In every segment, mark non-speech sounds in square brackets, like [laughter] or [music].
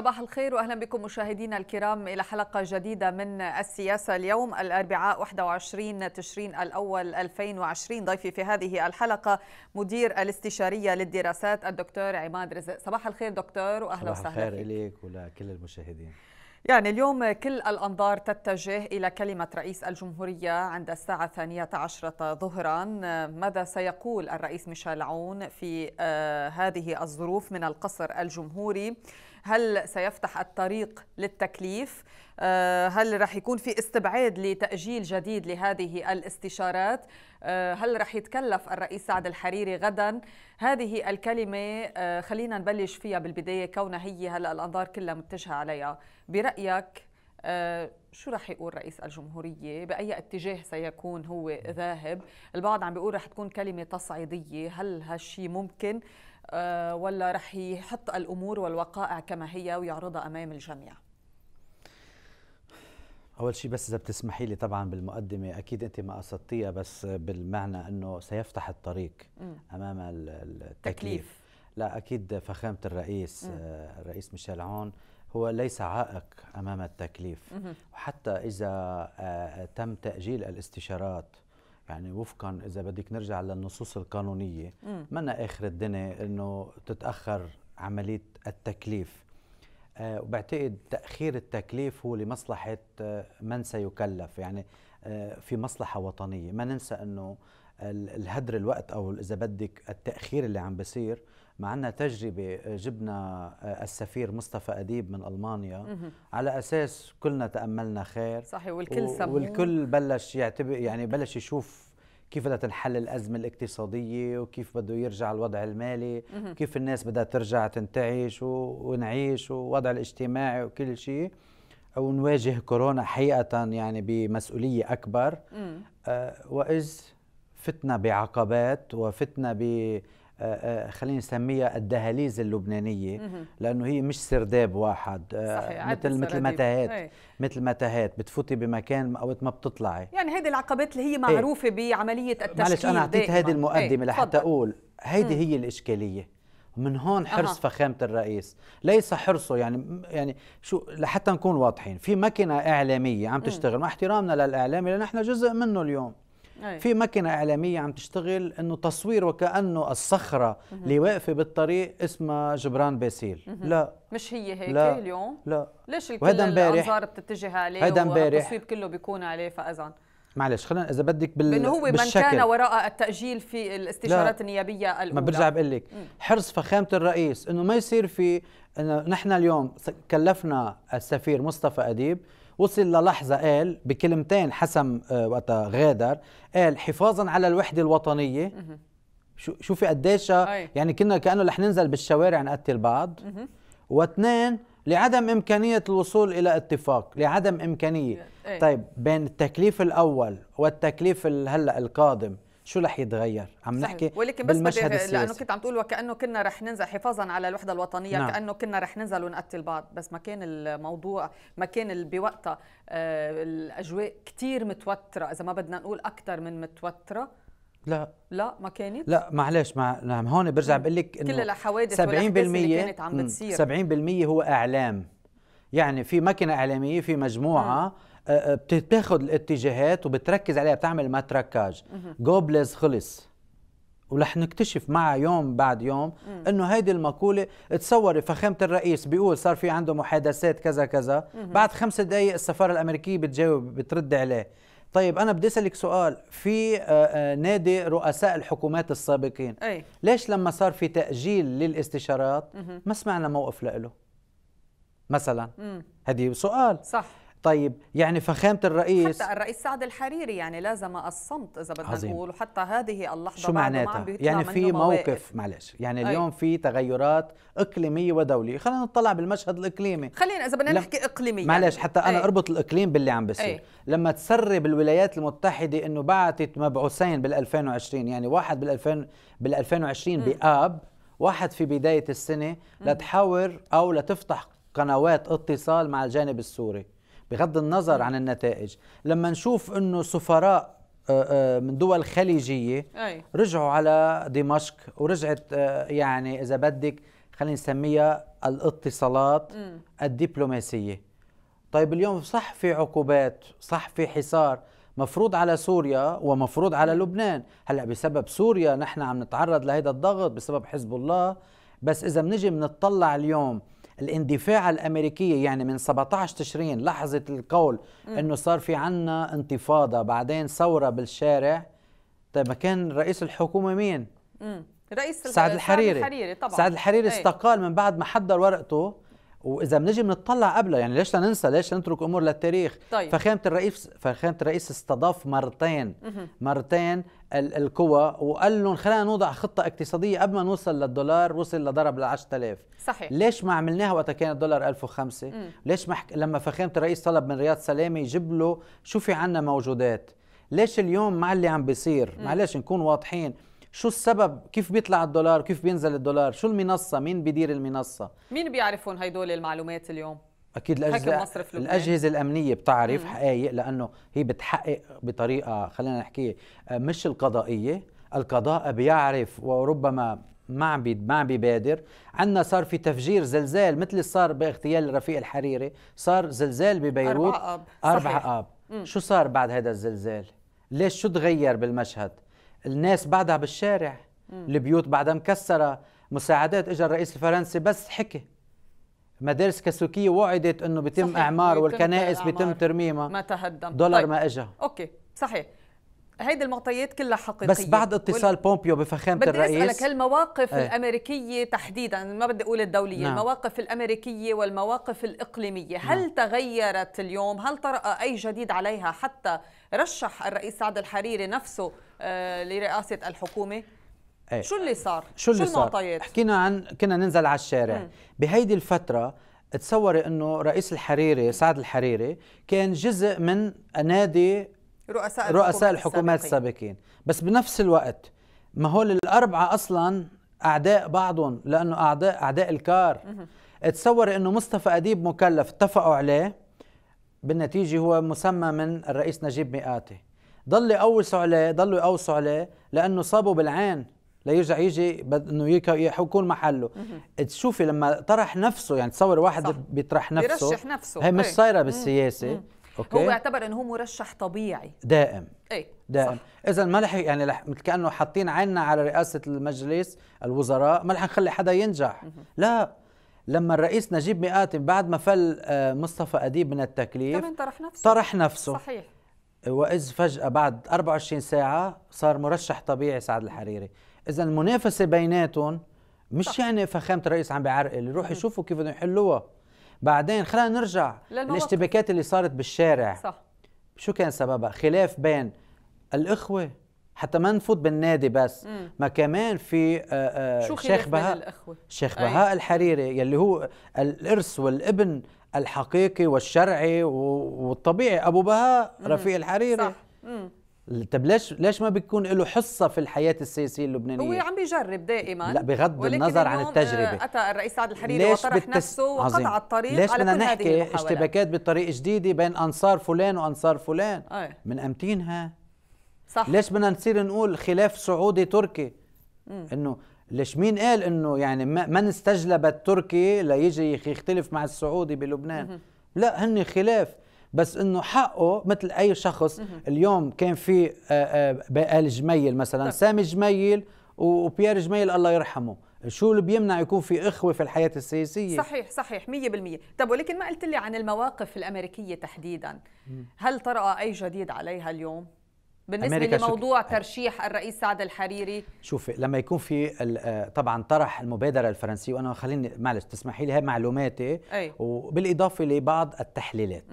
صباح الخير واهلا بكم مشاهدينا الكرام الى حلقه جديده من السياسه اليوم الاربعاء 21 تشرين الاول 2020 ضيفي في هذه الحلقه مدير الاستشاريه للدراسات الدكتور عماد رزق صباح الخير دكتور واهلا وسهلا صباح الخير اليك ولكل المشاهدين يعني اليوم كل الأنظار تتجه إلى كلمة رئيس الجمهورية عند الساعة الثانية عشرة ظهرا ماذا سيقول الرئيس ميشيل عون في آه، هذه الظروف من القصر الجمهوري هل سيفتح الطريق للتكليف آه، هل رح يكون في استبعاد لتأجيل جديد لهذه الاستشارات آه، هل رح يتكلف الرئيس سعد الحريري غدا هذه الكلمة آه، خلينا نبلش فيها بالبداية كونها هي هلأ الأنظار كلها متجهة عليها برأيك شو رح يقول رئيس الجمهورية بأي اتجاه سيكون هو ذاهب البعض عم بيقول رح تكون كلمة تصعيدية هل هالشي ممكن آه، ولا رح يحط الامور والوقائع كما هي ويعرضها امام الجميع اول شيء بس اذا بتسمحي لي طبعا بالمقدمه اكيد انت ما قصدتيها بس بالمعنى انه سيفتح الطريق م. امام التكليف تكليف. لا اكيد فخامه الرئيس م. آه، الرئيس ميشيل عون هو ليس عائق امام التكليف م. وحتى اذا آه، تم تاجيل الاستشارات يعني وفقا اذا بدك نرجع للنصوص القانونيه منا اخر الدنيا انه تتاخر عمليه التكليف أه وبعتقد تاخير التكليف هو لمصلحه آه، من سيكلف يعني آه، في مصلحه وطنيه ما ننسى انه الهدر الوقت او اذا بدك التاخير اللي عم بصير معنا تجربة آه، جبنا آه، السفير مصطفى أديب من ألمانيا على أساس كلنا تأملنا خير صحيح والكل سموه والكل بلش يعتبر يعني بلش يشوف كيف بدها تنحل الأزمة الاقتصادية وكيف بده يرجع الوضع المالي وكيف الناس بدها ترجع تنتعش ونعيش والوضع الاجتماعي وكل شيء ونواجه كورونا حقيقة يعني بمسؤولية أكبر أه وإذ فتنا بعقبات وفتنا ب آه، آه، خلينا نسميها الدهاليز اللبنانيه لانه هي مش سرداب واحد آه، صحيح. مثل مثل متاهات إيه. مثل متاهات بتفوتي بمكان أو ما بتطلعي يعني هيدي العقبات اللي هي إيه. معروفه هي. بعمليه التشكيل معلش انا اعطيت هذه المقدمه إيه، لحتى اقول هيدي هي الاشكاليه من هون حرص أه. فخامه الرئيس ليس حرصه يعني يعني شو لحتى نكون واضحين في ماكينه اعلاميه عم تشتغل مع احترامنا للاعلام اللي نحن جزء منه اليوم أي. في ماكينه اعلاميه عم تشتغل انه تصوير وكانه الصخره اللي واقفه بالطريق اسمها جبران باسيل مه. لا مش هي هيك لا. اليوم لا ليش الكل الانظار بتتجه عليه هيدا والتصويب كله بيكون عليه فأذن معلش خلينا اذا بدك بال انه هو بالشكل. من كان وراء التاجيل في الاستشارات لا. النيابيه الاولى ما برجع بقول لك حرص فخامه الرئيس انه ما يصير في إنه نحن اليوم كلفنا السفير مصطفى اديب وصل للحظة قال بكلمتين حسم آه، وقتها غادر قال حفاظا على الوحدة الوطنية شو شوفي قديش يعني كنا كأنه رح ننزل بالشوارع نقتل بعض واثنين لعدم إمكانية الوصول إلى اتفاق لعدم إمكانية طيب بين التكليف الأول والتكليف هلأ القادم شو رح يتغير عم صحيح. نحكي ولكن بس بالمشهد السياسي لانه كنت عم تقول وكانه كنا رح ننزل حفاظا على الوحده الوطنيه نعم. كانه كنا رح ننزل ونقتل بعض بس ما كان الموضوع ما كان بوقتها آه الاجواء كثير متوتره اذا ما بدنا نقول اكثر من متوتره لا لا ما كانت لا معلش مع هون برجع نعم. بقول لك انه كل الحوادث 70% اللي كانت عم بتصير 70% هو اعلام يعني في ماكينه اعلاميه في مجموعه مم. بتاخذ الاتجاهات وبتركز عليها بتعمل ماتراكاج جوبلز خلص ورح نكتشف مع يوم بعد يوم مم. انه هيدي المقوله تصوري فخامه الرئيس بيقول صار في عنده محادثات كذا كذا مم. بعد خمس دقائق السفاره الامريكيه بتجاوب بترد عليه طيب انا بدي اسالك سؤال في آه، آه، نادي رؤساء الحكومات السابقين أي. ليش لما صار في تاجيل للاستشارات مم. ما سمعنا موقف له مثلا هذه سؤال صح طيب يعني فخامة الرئيس حتى الرئيس سعد الحريري يعني لازم الصمت إذا بدنا نقول وحتى هذه اللحظة شو معناتها؟ يعني في موقف معلش يعني أي. اليوم في تغيرات إقليمية ودولية خلينا نطلع بالمشهد الإقليمي خلينا إذا بدنا نحكي إقليمي معلش حتى أنا أي. أربط الإقليم باللي عم بيصير لما تسرب الولايات المتحدة إنه بعثت مبعوثين بال2020 يعني واحد بال2000 بال2020 بآب واحد في بداية السنة لتحاور أو لتفتح قنوات اتصال مع الجانب السوري بغض النظر عن النتائج لما نشوف انه سفراء آه، آه، من دول خليجيه أي. رجعوا على دمشق ورجعت آه، يعني اذا بدك خلينا نسميها الاتصالات م. الدبلوماسيه طيب اليوم صح في عقوبات صح في حصار مفروض على سوريا ومفروض على لبنان هلا بسبب سوريا نحن عم نتعرض لهذا الضغط بسبب حزب الله بس اذا بنجي بنطلع اليوم الاندفاع الأمريكية يعني من 17 تشرين لحظة القول أنه صار في عنا انتفاضة بعدين ثورة بالشارع طيب ما كان رئيس الحكومة مين؟ مم. رئيس سعد الحريري. سعد الحريري طبعا سعد الحريري إيه. استقال من بعد ما حضر ورقته واذا بنجي بنطلع قبلها يعني ليش ننسى ليش نترك امور للتاريخ طيب. فخامه الرئيس فخامه الرئيس استضاف مرتين مه. مرتين القوى وقال لهم خلينا نوضع خطه اقتصاديه قبل ما نوصل للدولار وصل لضرب ل 10000 صحيح ليش ما عملناها وقت كان الدولار 1005 ليش ما حك... لما فخامه الرئيس طلب من رياض سلامه يجيب له شو في عنا موجودات ليش اليوم مع اللي عم بيصير معلش نكون واضحين شو السبب كيف بيطلع الدولار كيف بينزل الدولار شو المنصه مين بيدير المنصه مين بيعرفون هدول المعلومات اليوم اكيد الاجهزه الاجهزه الامنيه بتعرف حقائق لانه هي بتحقق بطريقه خلينا نحكي آه، مش القضائيه القضاء بيعرف وربما ما عم ما عم ببادر عندنا صار في تفجير زلزال مثل اللي صار باغتيال رفيق الحريري صار زلزال ببيروت أربعة أب أربعة أب شو صار بعد هذا الزلزال ليش شو تغير بالمشهد الناس بعدها بالشارع البيوت بعدها مكسره مساعدات اجى الرئيس الفرنسي بس حكي مدارس كاسوكية وعدت انه بيتم صحيح. اعمار والكنائس بيتم ترميمها ما تهدم دولار طيب. ما اجى اوكي صحيح هيدي المعطيات كلها حقيقيه بس بعد اتصال وال... بومبيو بفخامه الرئيس بدي اسالك هالمواقف ايه؟ الامريكيه تحديدا ما بدي اقول الدوليه نعم. المواقف الامريكيه والمواقف الاقليميه نعم. هل نعم. تغيرت اليوم هل طرأ اي جديد عليها حتى رشح الرئيس سعد الحريري نفسه آه، لرئاسه الحكومه ايه. شو اللي صار؟ شو اللي شو المعطيات؟ حكينا عن كنا ننزل على الشارع مم. بهيدي الفتره تصوري انه رئيس الحريري سعد الحريري كان جزء من نادي رؤساء رؤساء الحكومات السابقين بس بنفس الوقت ما هول الاربعه اصلا اعداء بعضهم لانه اعداء اعداء الكار مم. تصوري انه مصطفى اديب مكلف اتفقوا عليه بالنتيجه هو مسمى من الرئيس نجيب مئاتي ضل يقوصوا عليه ضلوا يقوصوا عليه لانه صابوا بالعين ليرجع يجي انه يكون محله تشوفي لما طرح نفسه يعني تصور واحد صح. بيطرح نفسه بيرشح نفسه هي مش إيه. صايره بالسياسه اوكي هو يعتبر انه هو مرشح طبيعي دائم اي دائم اذا ما رح يعني لح مثل كانه حاطين عيننا على رئاسه المجلس الوزراء ما رح نخلي حدا ينجح مم. لا لما الرئيس نجيب مئات بعد ما فل آه، مصطفى اديب من التكليف طرح نفسه طرح نفسه صحيح واذ فجاه بعد 24 ساعه صار مرشح طبيعي سعد الحريري اذا المنافسه بيناتهم مش يعني فخامه الرئيس عم بيعرقل يروحوا يشوفوا كيف بدهم يحلوها بعدين خلينا نرجع الاشتباكات اللي صارت بالشارع صح شو كان سببها خلاف بين الاخوه حتى ما نفوت بالنادي بس مم. ما كمان في آه، آه، شيخ بهاء شيخ بهاء الحريري يلي هو الارث والابن الحقيقي والشرعي والطبيعي ابو بهاء رفيق الحريري صح طب ليش ليش ما بيكون له حصه في الحياه السياسيه اللبنانيه؟ هو عم بيجرب دائما لا بغض النظر عن التجربه آه، اتى الرئيس سعد الحريري وطرح بتس... نفسه وقطع الطريق ليش بدنا نحكي اشتباكات بطريق جديده بين انصار فلان وانصار فلان أي. من امتينها؟ صح ليش بدنا نصير نقول خلاف سعودي تركي؟ انه ليش مين قال انه يعني ما استجلب التركي ليجي يختلف مع السعودي بلبنان لا هن خلاف بس انه حقه مثل اي شخص اليوم كان في آه، آه، بقال جميل مثلا سامي جميل وبيير جميل الله يرحمه شو اللي بيمنع يكون في اخوه في الحياه السياسيه صحيح صحيح 100% طب ولكن ما قلت لي عن المواقف الامريكيه تحديدا هل طرأ اي جديد عليها اليوم بالنسبه أمريكا لموضوع شك... آه. ترشيح الرئيس سعد الحريري شوفي لما يكون في آه، طبعا طرح المبادره الفرنسيه وانا خليني معلش تسمحي لي هي معلوماتي أي. وبالاضافه لبعض التحليلات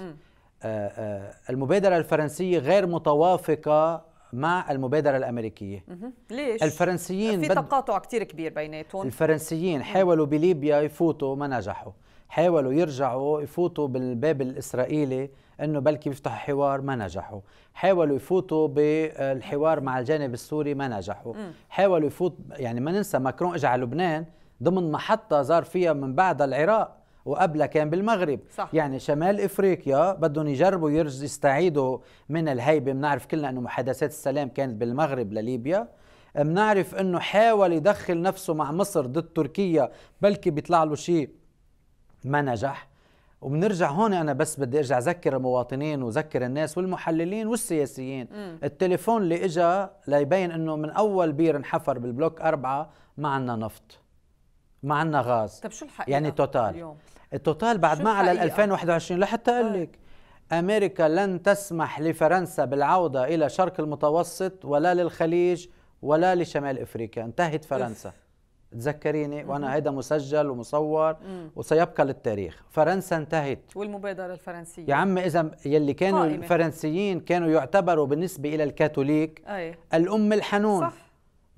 آآ آه، المبادرة الفرنسية غير متوافقة مع المبادرة الأمريكية ليش؟ الفرنسيين في تقاطع بد... كتير كبير بيناتهم الفرنسيين حاولوا بليبيا يفوتوا ما نجحوا حاولوا يرجعوا يفوتوا بالباب الإسرائيلي انه بلكي بيفتح حوار ما نجحوا حاولوا يفوتوا بالحوار مع الجانب السوري ما نجحوا حاولوا يفوت يعني ما ننسى ماكرون اجى على لبنان ضمن محطه زار فيها من بعد العراق وقبلها كان بالمغرب صح. يعني شمال افريقيا بدهم يجربوا يستعيدوا من الهيبه بنعرف كلنا انه محادثات السلام كانت بالمغرب لليبيا بنعرف انه حاول يدخل نفسه مع مصر ضد تركيا بلكي بيطلع له شيء ما نجح وبنرجع هون انا بس بدي ارجع اذكر المواطنين وذكر الناس والمحللين والسياسيين م. التليفون اللي اجى ليبين انه من اول بير انحفر بالبلوك أربعة ما عندنا نفط ما عندنا غاز طب شو الحقيقه يعني توتال اليوم؟ التوتال بعد ما على 2021 لحتى اقول لك امريكا لن تسمح لفرنسا بالعوده الى شرق المتوسط ولا للخليج ولا لشمال افريقيا انتهت فرنسا أف. تذكريني وانا هيدا مسجل ومصور مم. وسيبقى للتاريخ فرنسا انتهت والمبادره الفرنسيه يا عم اذا يلي كانوا قائمة. الفرنسيين كانوا يعتبروا بالنسبه الى الكاثوليك أي. الام الحنون صح.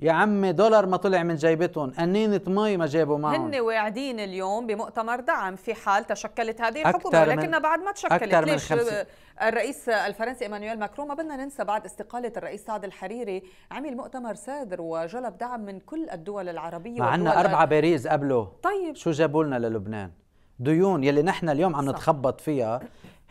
يا عمي دولار ما طلع من جيبتهم قنينة مي ما جابوا معهم هن واعدين اليوم بمؤتمر دعم في حال تشكلت هذه الحكومة ولكنها بعد ما تشكلت أكثر من ليش الرئيس الفرنسي ايمانويل ماكرون ما بدنا ننسى بعد استقالة الرئيس سعد الحريري عمل مؤتمر سادر وجلب دعم من كل الدول العربية مع عنا أربعة باريس قبله طيب شو جابوا لنا للبنان ديون يلي نحن اليوم عم صح. نتخبط فيها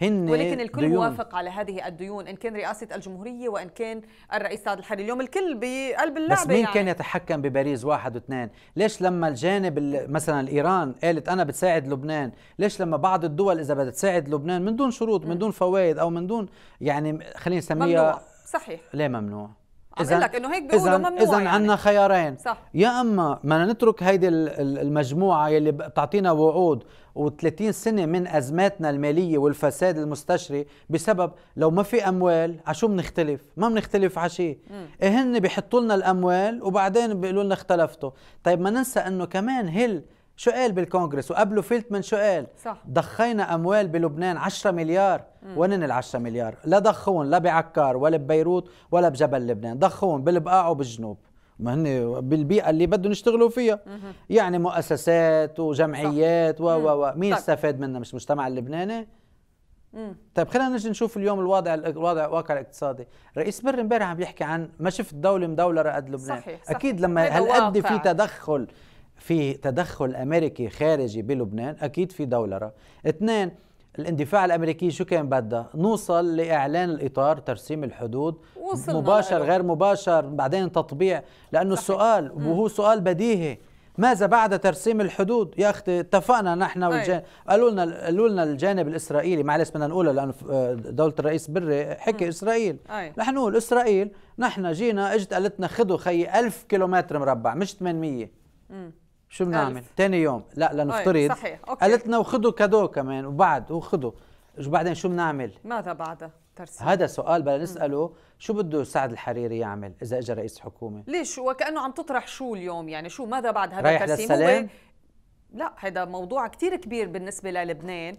هن ولكن الكل ديون. موافق على هذه الديون ان كان رئاسه الجمهوريه وان كان الرئيس سعد الحريري اليوم الكل بقلب اللعبه بس مين يعني. كان يتحكم بباريس واحد واثنين ليش لما الجانب مثلا ايران قالت انا بتساعد لبنان ليش لما بعض الدول اذا بدها تساعد لبنان من دون شروط من دون فوائد او من دون يعني خلينا نسميها صحيح ليه ممنوع اذا لك انه هيك بيقولوا ممنوع اذا يعني. عندنا خيارين صح. يا اما ما نترك هيدي المجموعه يلي بتعطينا وعود و30 سنه من ازماتنا الماليه والفساد المستشري بسبب لو ما في اموال على شو بنختلف ما بنختلف على شيء إيه هن بيحطوا لنا الاموال وبعدين بيقولوا لنا اختلفتوا طيب ما ننسى انه كمان هل شو قال بالكونغرس وقبله فيلتمن شو قال صح. ضخينا اموال بلبنان 10 مليار وين ال10 مليار لا ضخون لا بعكار ولا ببيروت ولا بجبل لبنان ضخون بالبقاع وبالجنوب ما هن بالبيئه اللي بدهم يشتغلوا فيها مه. يعني مؤسسات وجمعيات و و و مين استفاد منها مش المجتمع اللبناني طيب خلينا نجي نشوف اليوم الوضع الوضع الواقع الاقتصادي، رئيس بر امبارح عم يحكي عن ما شفت دوله مدولره قد لبنان صحيح, صحيح. اكيد لما هالقد في تدخل في تدخل امريكي خارجي بلبنان اكيد في دولره اثنين الاندفاع الامريكي شو كان بدها نوصل لاعلان الاطار ترسيم الحدود مباشر غير مباشر بعدين تطبيع لانه صحيح. السؤال وهو سؤال بديهي ماذا بعد ترسيم الحدود يا اختي اتفقنا نحن والجانب قالوا لنا قالوا لنا الجانب الاسرائيلي معلش بدنا نقولها لانه دوله الرئيس بري حكي م. اسرائيل أي. نحن نقول اسرائيل نحن جينا اجت قالت لنا خذوا خيي 1000 كيلومتر مربع مش 800 م. شو بنعمل؟ ثاني يوم لا لنفترض صحيح أوكي. قالت لنا وخذوا كادو كمان وبعد وخذوا وبعدين شو بنعمل؟ ماذا بعد ترسيم هذا سؤال بدنا نساله شو بده سعد الحريري يعمل اذا اجى رئيس حكومه؟ ليش وكانه عم تطرح شو اليوم يعني شو ماذا بعد هذا رايح الترسيم؟ للسلام؟ هو لا هذا موضوع كثير كبير بالنسبه للبنان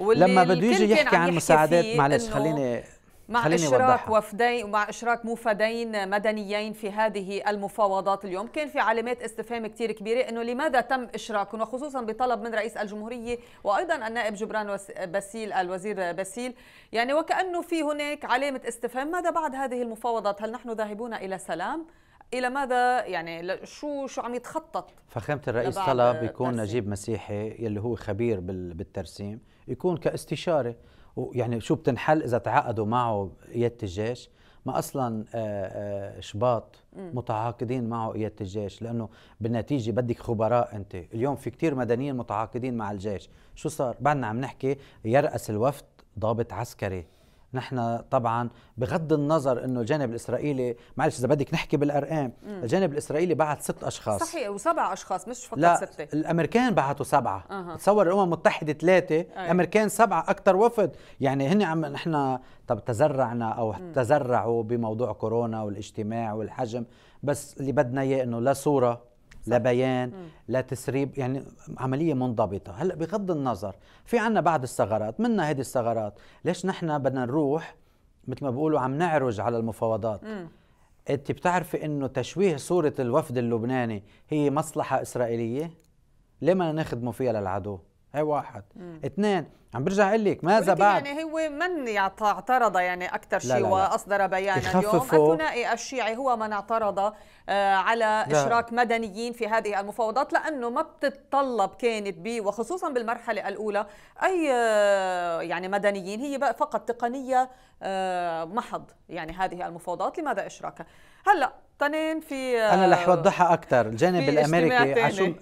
لما بده يجي يحكي عن مساعدات معلش خليني مع اشراك وفدين ومع اشراك موفدين مدنيين في هذه المفاوضات اليوم كان في علامات استفهام كثير كبيره انه لماذا تم اشراكهم وخصوصا بطلب من رئيس الجمهوريه وايضا النائب جبران باسيل الوزير باسيل يعني وكانه في هناك علامه استفهام ماذا بعد هذه المفاوضات هل نحن ذاهبون الى سلام الى ماذا يعني شو شو عم يتخطط فخامه الرئيس طلب يكون نجيب مسيحي يلي هو خبير بالترسيم يكون كاستشاره ويعني شو بتنحل اذا تعاقدوا معه قياده الجيش ما اصلا آه، آه، شباط متعاقدين معه قياده الجيش لانه بالنتيجه بدك خبراء انت اليوم في كتير مدنيين متعاقدين مع الجيش شو صار بعدنا عم نحكي يراس الوفد ضابط عسكري نحن طبعا بغض النظر انه الجانب الاسرائيلي معلش اذا بدك نحكي بالارقام الجانب الاسرائيلي بعت ست اشخاص صحيح وسبع اشخاص مش فقط لا سته الامريكان بعتوا سبعه أه. تصور الامم المتحده ثلاثه أيه. الامريكان سبعه اكثر وفد يعني هن عم نحن طب تزرعنا او م. تزرعوا بموضوع كورونا والاجتماع والحجم بس اللي بدنا اياه انه لا صوره لبيان لتسريب لا تسريب يعني عمليه منضبطه هلا بغض النظر في عنا بعض الثغرات منا هذه الثغرات ليش نحن بدنا نروح مثل ما بقولوا عم نعرج على المفاوضات مم. انت بتعرفي انه تشويه صوره الوفد اللبناني هي مصلحه اسرائيليه ليه ما نخدمه فيها للعدو هي واحد مم. اثنين عم برجع اقول لك ماذا بعد يعني هو من اعترض يعني اكثر شيء واصدر بيانا اليوم الثنائي الشيعي هو من اعترض آه، على لا. اشراك مدنيين في هذه المفاوضات لانه ما بتتطلب كانت ب وخصوصا بالمرحله الاولى اي آه، يعني مدنيين هي بقى فقط تقنيه آه، محض يعني هذه المفاوضات لماذا اشراكها هلا مقتنعين في انا رح اوضحها اكثر الجانب الامريكي عشان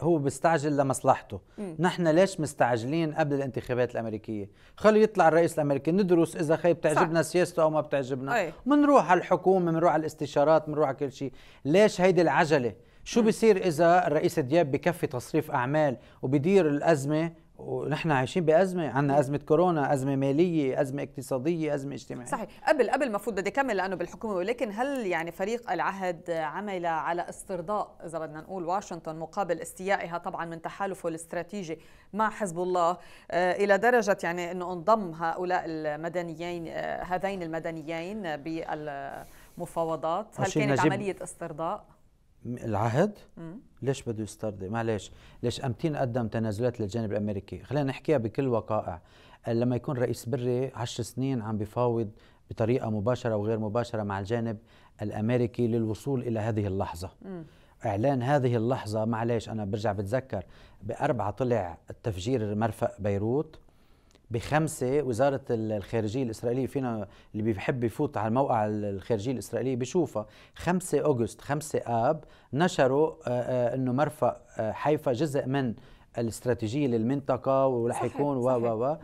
هو بيستعجل لمصلحته نحن ليش مستعجلين قبل الانتخابات الامريكيه خلي يطلع الرئيس الامريكي ندرس اذا خي بتعجبنا صح. سياسته او ما بتعجبنا بنروح على الحكومه بنروح على الاستشارات بنروح على كل شيء ليش هيدي العجله شو بصير اذا الرئيس دياب بكفي تصريف اعمال وبدير الازمه ونحن عايشين بازمه عندنا ازمه كورونا ازمه ماليه ازمه اقتصاديه ازمه اجتماعيه صحيح قبل قبل المفروض بدي اكمل لانه بالحكومه ولكن هل يعني فريق العهد عمل على استرضاء اذا بدنا نقول واشنطن مقابل استيائها طبعا من تحالفه الاستراتيجي مع حزب الله آه، الى درجه يعني انه انضم هؤلاء المدنيين آه، هذين المدنيين بالمفاوضات هل كانت عمليه استرضاء العهد ليش بده يسترضي معلش ليش امتين قدم تنازلات للجانب الامريكي خلينا نحكيها بكل وقائع آه، لما يكون رئيس بري 10 سنين عم بفاوض بطريقه مباشره وغير مباشره مع الجانب الامريكي للوصول الى هذه اللحظه م. اعلان هذه اللحظه معلش انا برجع بتذكر باربعه طلع التفجير مرفق بيروت بخمسة وزارة الخارجية الإسرائيلية فينا اللي بيحب يفوت على الموقع الخارجية الإسرائيلية بيشوفها 5 أغسطس 5 آب نشروا آه، آه، أنه مرفق آه، حيفا جزء من الاستراتيجية للمنطقة ورح يكون و و و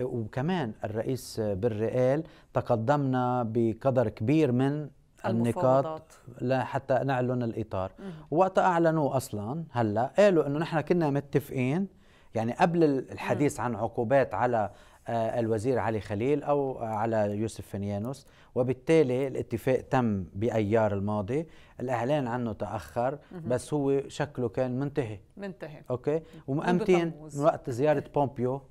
وكمان الرئيس بري قال تقدمنا بقدر كبير من النقاط لحتى نعلن الإطار وقت أعلنوا أصلا هلأ قالوا أنه نحن كنا متفقين يعني قبل الحديث عن عقوبات على آه، الوزير علي خليل أو آه، على يوسف فنيانوس وبالتالي الاتفاق تم بأيار الماضي الإعلان عنه تأخر بس هو شكله كان منتهي منتهي أوكي ومأمتين من وقت زيارة [laughs] بومبيو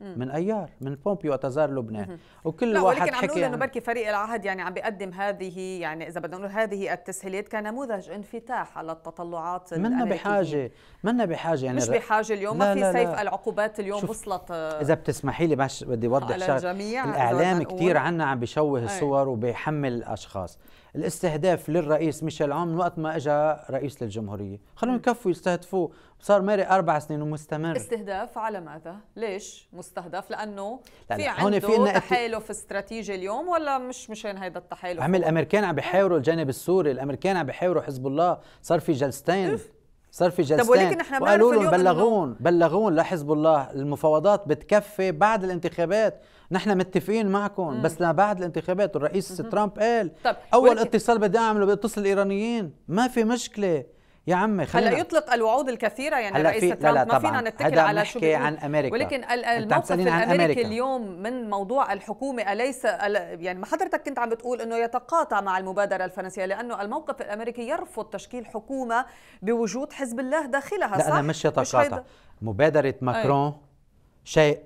من ايار من بومبيو وتزار لبنان وكل لا واحد ولكن عم نقول انه يعني. بركي فريق العهد يعني عم بيقدم هذه يعني اذا بدنا نقول هذه التسهيلات كنموذج انفتاح على التطلعات منا بحاجه منا بحاجه يعني مش بحاجه اليوم لا ما في سيف العقوبات اليوم وصلت آه، اذا بتسمحي لي بس بدي اوضح شغله الاعلام كثير عنا عم بيشوه الصور وبيحمل الاشخاص الاستهداف للرئيس ميشيل عون من وقت ما اجى رئيس للجمهوريه خلوهم يكفوا يستهدفوه صار ماري اربع سنين ومستمر استهداف على ماذا ليش مستهدف لانه لا في عنده في تحالف استراتيجي اليوم ولا مش مشان هذا التحالف عم الامريكان عم بيحاوروا الجانب السوري الامريكان عم بيحاوروا حزب الله صار في جلستين صار في جلستين طب ولكن احنا وقالوا لهم بلغون بلغون لحزب الله المفاوضات بتكفي بعد الانتخابات نحن متفقين معكم مم. بس بعد الانتخابات الرئيس مم. ترامب قال طب. اول ولكن... اتصال بدي اعمله بيتصل الايرانيين ما في مشكله يا عمي خلينا هلا يطلق الوعود الكثيره يعني رئيس في... ترامب لا لا ما فينا نتكل على شو عن امريكا ولكن الموقف الامريكي اليوم من موضوع الحكومه اليس يعني ما حضرتك كنت عم بتقول انه يتقاطع مع المبادره الفرنسيه لانه الموقف الامريكي يرفض تشكيل حكومه بوجود حزب الله داخلها صح؟ لا مش يتقاطع مش مبادره ماكرون أي. شيء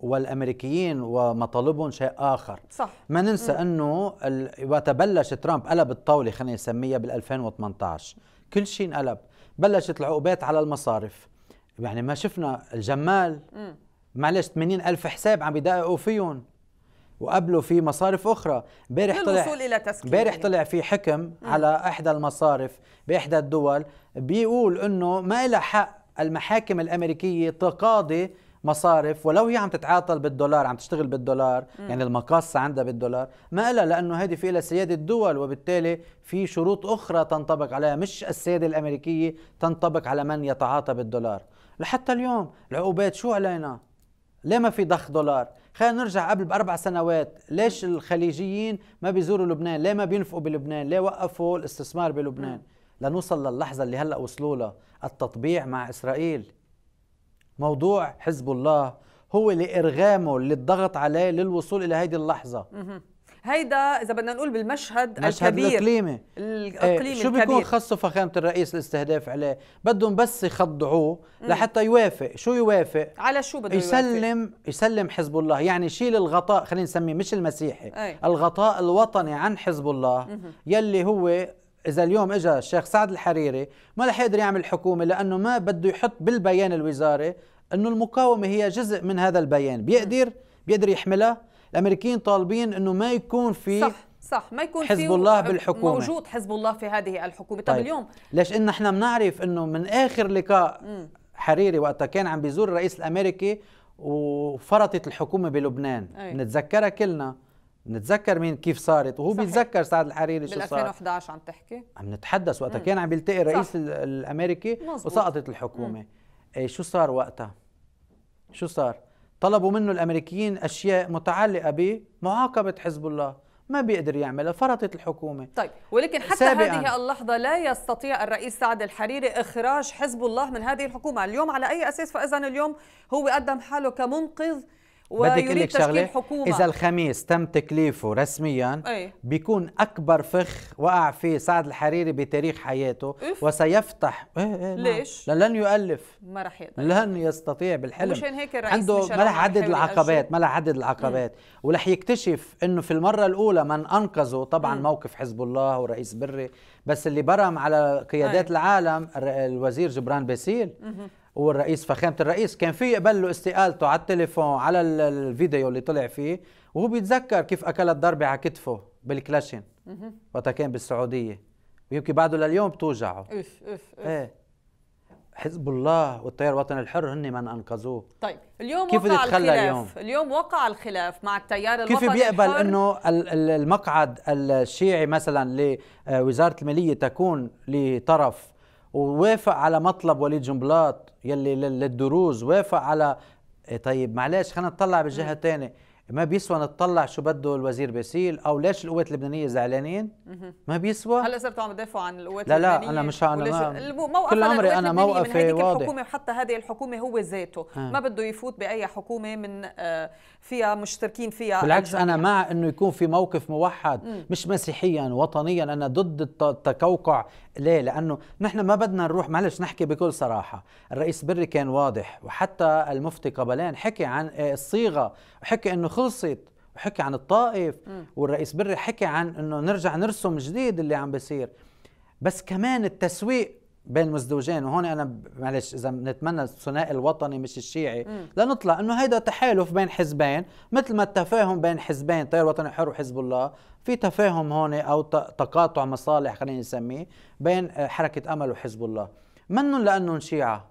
والامريكيين ومطالبهم شيء اخر صح ما ننسى مم. انه وقت بلش ترامب قلب الطاوله خلينا نسميها بال 2018 كل شيء انقلب بلشت العقوبات على المصارف يعني ما شفنا الجمال معلش 80 ألف حساب عم يدققوا فيهم وقبله في مصارف اخرى امبارح طلع الى امبارح طلع في حكم مم. على احدى المصارف باحدى الدول بيقول انه ما لها حق المحاكم الامريكيه تقاضي مصارف ولو هي عم تتعاطل بالدولار عم تشتغل بالدولار م. يعني المقاصة عندها بالدولار ما لها لأنه هذه في لها سيادة دول وبالتالي في شروط أخرى تنطبق عليها مش السيادة الأمريكية تنطبق على من يتعاطى بالدولار لحتى اليوم العقوبات شو علينا ليه ما في ضخ دولار خلينا نرجع قبل باربع سنوات ليش الخليجيين ما بيزوروا لبنان ليه ما بينفقوا بلبنان ليه وقفوا الاستثمار بلبنان لنوصل للحظه اللي هلا وصلوا لها التطبيع مع اسرائيل موضوع حزب الله هو لارغامه للضغط عليه للوصول الى هذه اللحظه هيدا اذا بدنا نقول بالمشهد مشهد الكبير الاقليمي الاقليمي إيه، شو الكبير. بيكون فخامه الرئيس الاستهداف عليه بدهم بس يخضعوه لحتى يوافق شو يوافق على شو بده يسلم يوافق؟ يسلم حزب الله يعني يشيل الغطاء خلينا نسميه مش المسيحي أي. الغطاء الوطني عن حزب الله يلي هو اذا اليوم اجى الشيخ سعد الحريري ما رح يقدر يعمل حكومه لانه ما بده يحط بالبيان الوزاري انه المقاومه هي جزء من هذا البيان بيقدر بيقدر يحملها الامريكيين طالبين انه ما يكون في صح صح ما يكون حزب الله بالحكومه موجود حزب الله في هذه الحكومه طيب, طيب اليوم ليش ان احنا بنعرف انه من اخر لقاء حريري وقتها كان عم بيزور الرئيس الامريكي وفرطت الحكومه بلبنان بنتذكرها كلنا نتذكر مين كيف صارت وهو صحيح. بيتذكر سعد الحريري شو صار بال 2011 عم تحكي عم نتحدث وقتها كان عم بيلتقي الرئيس الامريكي مزبوط. وسقطت الحكومه إيه شو صار وقتها شو صار طلبوا منه الامريكيين اشياء متعلقه بمعاقبه حزب الله ما بيقدر يعملها فرطت الحكومة طيب ولكن حتى سابقاً. هذه اللحظة لا يستطيع الرئيس سعد الحريري إخراج حزب الله من هذه الحكومة اليوم على أي أساس فإذا اليوم هو قدم حاله كمنقذ بدك اقول لك شغله حكومة. اذا الخميس تم تكليفه رسميا أي. بيكون اكبر فخ وقع فيه سعد الحريري بتاريخ حياته أف. وسيفتح إيه إيه نعم. ليش؟ لن يؤلف ما راح يقدر لن يستطيع بالحلم مشان هيك الرئيس عنده ما راح عدد العقبات ما راح عدد العقبات وراح يكتشف انه في المره الاولى من انقذه طبعا م. موقف حزب الله ورئيس بري بس اللي برم على قيادات أي. العالم الوزير جبران باسيل هو الرئيس فخامه الرئيس كان في يقبل له استقالته على التليفون على الفيديو اللي طلع فيه وهو بيتذكر كيف اكلت الضربة على كتفه بالكلاشين وقتها كان بالسعوديه ويمكن بعده لليوم بتوجعه اف اف اف إيه. حزب الله والتيار الوطني الحر هن من انقذوه طيب اليوم كيف وقع الخلاف اليوم؟ اليوم وقع الخلاف مع التيار الوطني كيف بيقبل انه المقعد الشيعي مثلا لوزاره الماليه تكون لطرف ووافق على مطلب وليد جنبلاط يلي للدروز وافق على إيه طيب معلش خلينا نطلع بالجهه الثانيه ما بيسوى نطلع شو بده الوزير باسيل او ليش القوات اللبنانيه زعلانين ما بيسوى هلا صرتوا عم تدافعوا عن القوات لا اللبنانيه لا لا انا مش انا الموقف كل عمري انا موقفي واضح الحكومه وحتى هذه الحكومه هو ذاته آه. ما بده يفوت باي حكومه من آه، فيها مشتركين فيها بالعكس انا يعني. مع انه يكون في موقف موحد مم. مش مسيحيا وطنيا انا ضد التكوكع ليه لانه نحن ما بدنا نروح معلش نحكي بكل صراحه الرئيس بري كان واضح وحتى المفتي قبلان حكي عن آه، الصيغه وحكي انه خلصت وحكي عن الطائف مم. والرئيس بري حكي عن انه نرجع نرسم جديد اللي عم بيصير بس كمان التسويق بين مزدوجين وهون انا معلش اذا بنتمنى الثنائي الوطني مش الشيعي مم. لنطلع انه هيدا تحالف بين حزبين مثل ما التفاهم بين حزبين تيار وطني حر وحزب الله في تفاهم هون او تقاطع مصالح خلينا نسميه بين آه، حركه امل وحزب الله منهم لانهم شيعه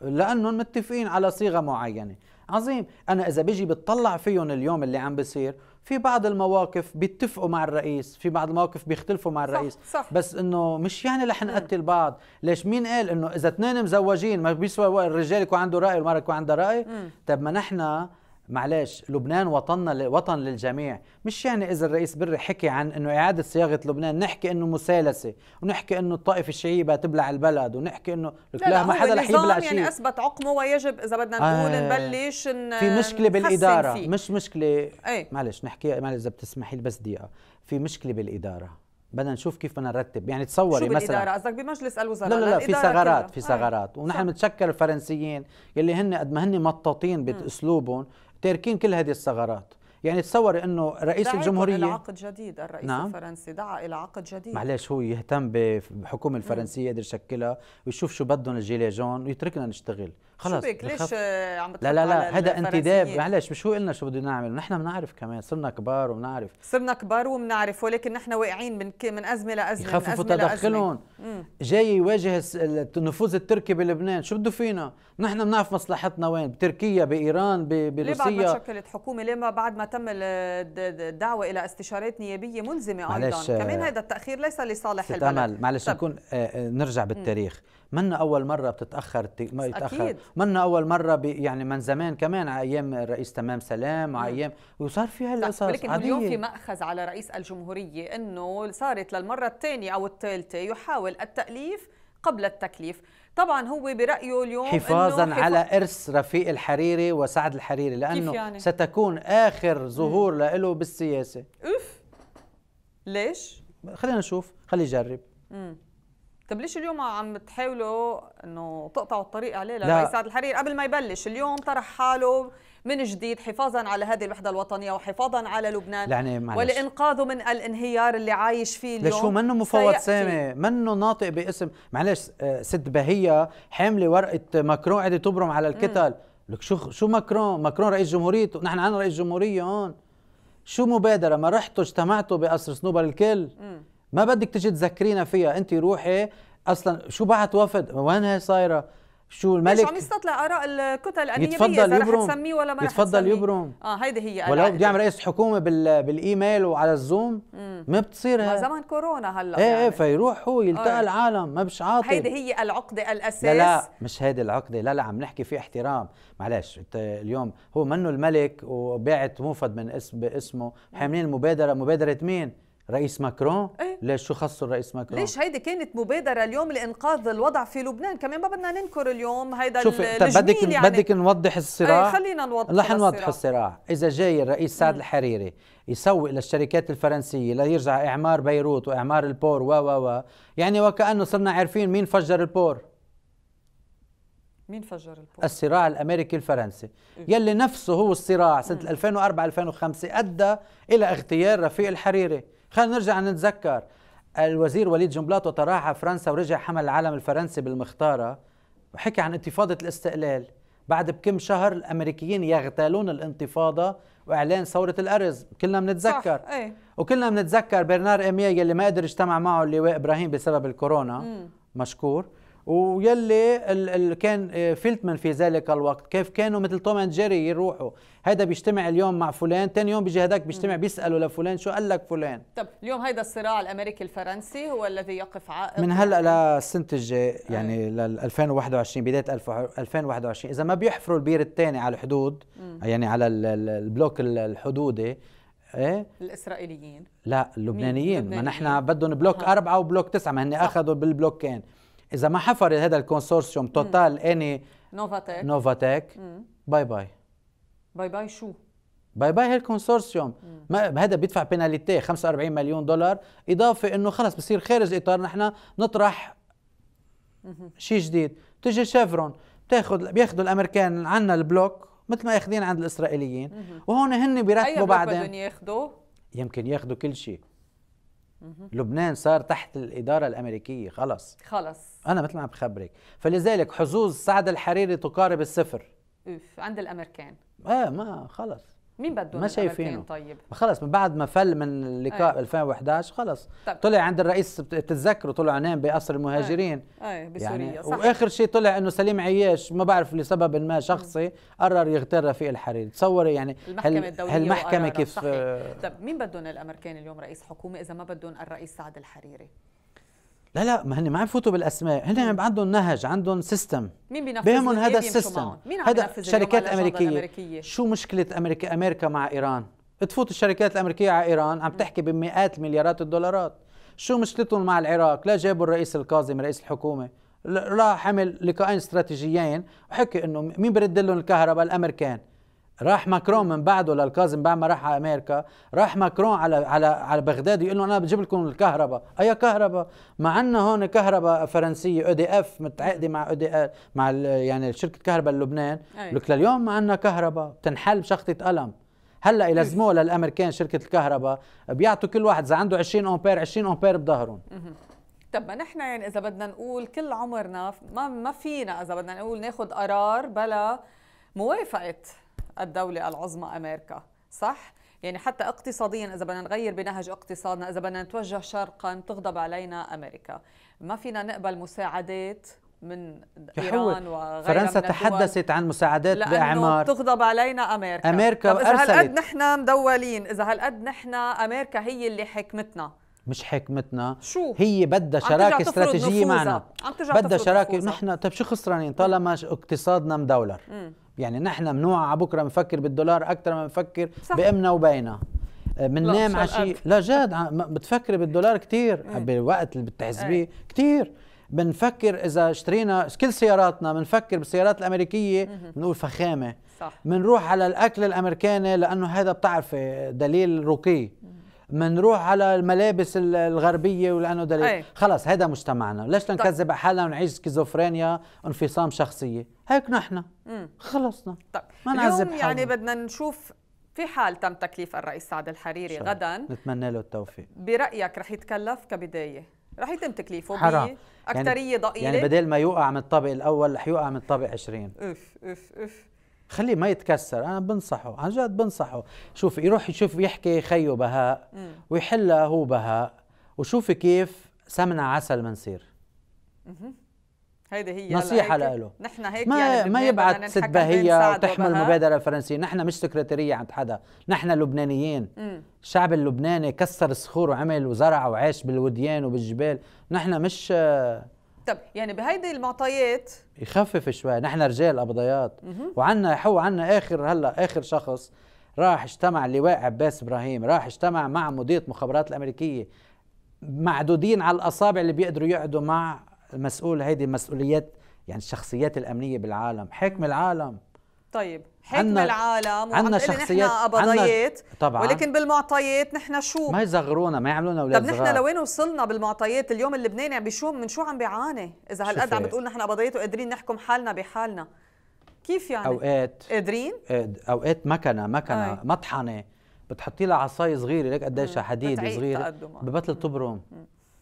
لانهم متفقين على صيغه معينه عظيم انا اذا بيجي بتطلع فيهم اليوم اللي عم بيصير في بعض المواقف بيتفقوا مع الرئيس في بعض المواقف بيختلفوا مع الرئيس صح صح. بس انه مش يعني رح نقتل بعض ليش مين قال انه اذا اثنين مزوجين ما بيسوى الرجال يكون عنده راي والمراه يكون عندها راي طب ما نحن معلش لبنان وطننا وطن للجميع مش يعني اذا الرئيس بري حكي عن انه اعاده صياغه لبنان نحكي انه مسالسه ونحكي انه الطائفه الشيعيه تبلع البلد ونحكي انه لا, لا, لا ما حدا رح يبلع شيء يعني اثبت عقمه ويجب اذا بدنا نقول آه نبلش في مشكله بالاداره فيه. مش مشكله ايه؟ معلش نحكي معلش اذا بتسمحي لي بس دقيقه في مشكله بالاداره بدنا نشوف كيف بدنا نرتب يعني تصوري شو مثلا قصدك بمجلس الوزراء لا لا لا في ثغرات في آه. ثغرات ونحن بنتشكر الفرنسيين يلي هن قد ما هن مطاطين باسلوبهم تاركين كل هذه الثغرات يعني تصوري انه رئيس الجمهوريه الى عقد جديد الرئيس نعم. الفرنسي دعا الى عقد جديد معلش هو يهتم بالحكومه الفرنسيه يقدر يشكلها ويشوف شو بدهم الجيليجون ويتركنا نشتغل خلص شو بك ليش عم لا لا لا هذا انتداب معلش مش هو قلنا شو بدنا نعمل نحن بنعرف كمان صرنا كبار وبنعرف صرنا كبار وبنعرف ولكن نحن واقعين من من ازمه لازمه يخففوا تدخلهم جاي يواجه النفوذ التركي بلبنان شو بده فينا نحن بنعرف مصلحتنا وين بتركيا بايران بروسيا ليه بعد ما تشكلت حكومه ليه ما بعد ما تم الدعوه الى استشارات نيابيه ملزمه ايضا كمان هذا التاخير ليس لصالح البلد معلش نكون آه، آه، نرجع بالتاريخ منا اول مره بتتاخر ما يتاخر منا اول مره يعني من زمان كمان على ايام الرئيس تمام سلام على نعم. ايام وصار في هالقصص ولكن اليوم في ماخذ على رئيس الجمهوريه انه صارت للمره الثانيه او الثالثه يحاول التاليف قبل التكليف طبعا هو برايه اليوم حفاظا إنه حفاظ على ارث رفيق الحريري وسعد الحريري لانه يعني؟ ستكون اخر ظهور له بالسياسه اوف ليش خلينا نشوف خلي يجرب مم. طب ليش اليوم عم تحاولوا انه تقطعوا الطريق عليه سعد الحرير قبل ما يبلش اليوم طرح حاله من جديد حفاظا على هذه الوحده الوطنيه وحفاظا على لبنان يعني ولانقاذه من الانهيار اللي عايش فيه اليوم لشو منه مفوض سامي منه ناطق باسم معلش آه، ست بهيه حامله ورقه ماكرون قاعده تبرم على الكتل مم. لك شو شو ماكرون ماكرون رئيس جمهوريه نحن عندنا رئيس جمهوريه هون شو مبادره ما رحتوا اجتمعتوا بقصر صنوبر الكل مم. ما بدك تجي تذكرينا فيها انت روحي اصلا شو بعت وفد وين هي صايره شو الملك مش عم يستطلع اراء الكتل النيابيه يتفضل اذا رح تسميه ولا ما رح يتفضل يبرم اه هيدي هي ولو بده يعمل رئيس حكومه بال... بالايميل وعلى الزوم مم. ما بتصير ما زمن كورونا هلا ايه, إيه، يعني. ايه فيروح هو يلتقى آه. العالم ما مش عاطل هيدي هي العقده الاساس لا لا مش هيدي العقده لا لا عم نحكي في احترام معلش انت اليوم هو منه الملك وباعت موفد من اسم باسمه حاملين المبادره مبادره مين رئيس ماكرون إيه؟ ليش شو خصه الرئيس ماكرون ليش هيدي كانت مبادره اليوم لانقاذ الوضع في لبنان كمان ما بدنا ننكر اليوم هيدا شوفي طب بدك يعني بدك نوضح الصراع ايه خلينا نوضح رح نوضح الصراع اذا جاي الرئيس سعد إيه. الحريري يسوق للشركات الفرنسيه ليرجع اعمار بيروت واعمار البور و و و يعني وكانه صرنا عارفين مين فجر البور مين فجر البور؟ الصراع الامريكي الفرنسي إيه؟ يلي نفسه هو الصراع سنه 2004 إيه. 2005 ادى الى اغتيال رفيق الحريري خلينا نرجع نتذكر الوزير وليد جنبلاط وتراحى فرنسا ورجع حمل العلم الفرنسي بالمختارة وحكي عن انتفاضة الاستقلال بعد بكم شهر الامريكيين يغتالون الانتفاضه واعلان ثوره الارز كلنا بنتذكر صح. ايه. وكلنا بنتذكر برنار اميه يلي ما قدر يجتمع معه اللواء ابراهيم بسبب الكورونا مم. مشكور ويلي ال ال كان آه، فيلتمان في ذلك الوقت كيف كانوا مثل توم اند جيري يروحوا هذا بيجتمع اليوم مع فلان ثاني يوم بيجي هذاك بيجتمع بيساله لفلان شو قال لك فلان طب اليوم هيدا الصراع الامريكي الفرنسي هو الذي يقف عائق من هلا للسنه الجاي يعني لل 2021 بدايه 2021 اذا ما بيحفروا البير الثاني على الحدود مم. يعني على البلوك الحدودي ايه الاسرائيليين لا اللبنانيين ما نحن بدهم بلوك اربعه وبلوك تسعه ما هن اخذوا بالبلوكين اذا ما حفر هذا الكونسورسيوم توتال اني نوفاتيك نوفاتيك باي باي باي باي شو باي باي هالكونسورسيوم هذا بيدفع بيناليتي 45 مليون دولار اضافه انه خلص بصير خارج اطار نحن نطرح شيء جديد تجي شيفرون بتاخذ بياخذوا الامريكان عنا البلوك مثل ما اخذين عند الاسرائيليين وهون هن بيرتبوا بعدين اي بدهم ياخذوا يمكن ياخذوا كل شيء لبنان صار تحت الإدارة الأمريكية خلص خلص أنا مثل ما بخبرك فلذلك حظوظ سعد الحريري تقارب الصفر أوف عند الأمريكان آه ما خلص مين بده ما شايفينه طيب خلص من بعد ما فل من اللقاء أيه. 2011 خلص طب. طلع عند الرئيس بتتذكروا طلع نام بقصر المهاجرين أيه. أيه. بسوريا يعني صح. واخر شيء طلع انه سليم عياش ما بعرف لسبب ما شخصي قرر يغتر رفيق الحريري تصوري يعني المحكمة هل الدولية كيف صحيح. طب مين بدهم الامريكان اليوم رئيس حكومه اذا ما بدهم الرئيس سعد الحريري لا لا ما هن ما عم يفوتوا بالاسماء هن عم عندهم نهج عندهم سيستم مين بينفذ بيهمهم هذا السيستم مين عم هذا شركات امريكيه الأمريكية؟ شو مشكله امريكا امريكا مع ايران تفوت الشركات الامريكيه على ايران عم تحكي بمئات مليارات الدولارات شو مشكلتهم مع العراق لا جابوا الرئيس الكاظم رئيس الحكومه راح عمل لقاءين استراتيجيين وحكي انه مين برد لهم الكهرباء الامريكان راح ماكرون من بعده للكاظم بعد ما راح على امريكا راح ماكرون على على على بغداد يقول له انا بجيب لكم الكهرباء اي كهرباء ما عندنا هون كهرباء فرنسيه او دي اف متعاقده مع او دي مع يعني شركه كهرباء لبنان لك لليوم ما عندنا كهرباء بتنحل بشخطه قلم هلا يلزموها للامريكان شركه الكهرباء بيعطوا كل واحد اذا عنده 20 امبير 20 امبير بظهرهم طب ما نحن يعني اذا بدنا نقول كل عمرنا ما ما فينا اذا بدنا نقول ناخذ قرار بلا موافقه الدولة العظمى أمريكا صح؟ يعني حتى اقتصاديا إذا بدنا نغير بنهج اقتصادنا إذا بدنا نتوجه شرقا تغضب علينا أمريكا ما فينا نقبل مساعدات من ايران وغيرها فرنسا من تحدثت عن مساعدات لأنه باعمار تغضب علينا امريكا امريكا طب اذا هالقد نحن مدولين اذا هالقد نحن امريكا هي اللي حكمتنا مش حكمتنا شو هي بدها شراكه استراتيجيه معنا بدها شراكه نحن طيب شو خسرانين طالما اقتصادنا مدولر مم. يعني نحن بنوعى آه، على بكره بنفكر بالدولار اكثر ما بنفكر بامنا وبينا بننام شيء لا جد بتفكر بالدولار كثير إيه. بالوقت اللي بتحسبيه إيه. كثير بنفكر اذا اشترينا كل سياراتنا بنفكر بالسيارات الامريكيه بنقول فخامه صح بنروح على الاكل الامريكاني لانه هذا بتعرفي دليل رقي منروح على الملابس الغربيه ولانه دليل خلص هذا مجتمعنا ليش نكذب على حالنا ونعيش سكيزوفرينيا انفصام شخصيه هيك نحن خلصنا طب ما نعذب اليوم يعني بدنا نشوف في حال تم تكليف الرئيس سعد الحريري غدا نتمنى له التوفيق برايك رح يتكلف كبدايه رح يتم تكليفه حرام أكترية يعني-, يعني ضئيلة يعني بدل ما يوقع من الطابق الأول رح يوقع من الطابق 20 اف اف اف خليه ما يتكسر انا بنصحه عن جد بنصحه شوف يروح يشوف يحكي خيو بهاء ويحلها هو بهاء وشوفي كيف سمنة عسل منصير هيدي هي نصيحة له نحن هيك ما يعني ما يبعث ست بهية وتحمل وبها. مبادرة فرنسية نحن مش سكرتيرية عند حدا نحن لبنانيين مم. الشعب اللبناني كسر صخور وعمل وزرع وعاش بالوديان وبالجبال نحن مش طب يعني بهيدي المعطيات يخفف شوي نحن رجال قبضيات وعنا حو عنا اخر هلا اخر شخص راح اجتمع اللواء عباس ابراهيم راح اجتمع مع مدير مخابرات الامريكيه معدودين على الاصابع اللي بيقدروا يقعدوا مع مسؤول هيدي مسؤوليات يعني الشخصيات الامنيه بالعالم حكم العالم طيب حكم العالم وعم شخصيات نحن قبضيات طبعا ولكن بالمعطيات نحن شو ما يصغرونا ما يعملونا اولاد طب نحن لوين وصلنا بالمعطيات اليوم اللبناني يعني عم من شو عم بيعاني اذا هالقد عم إيه. بتقول نحن قبضيات وقادرين نحكم حالنا بحالنا كيف يعني اوقات قادرين إيه، اوقات مكنه مكنه أي. مطحنه بتحطي لها عصايه صغيره لك قديش حديد صغير ببطل تبرم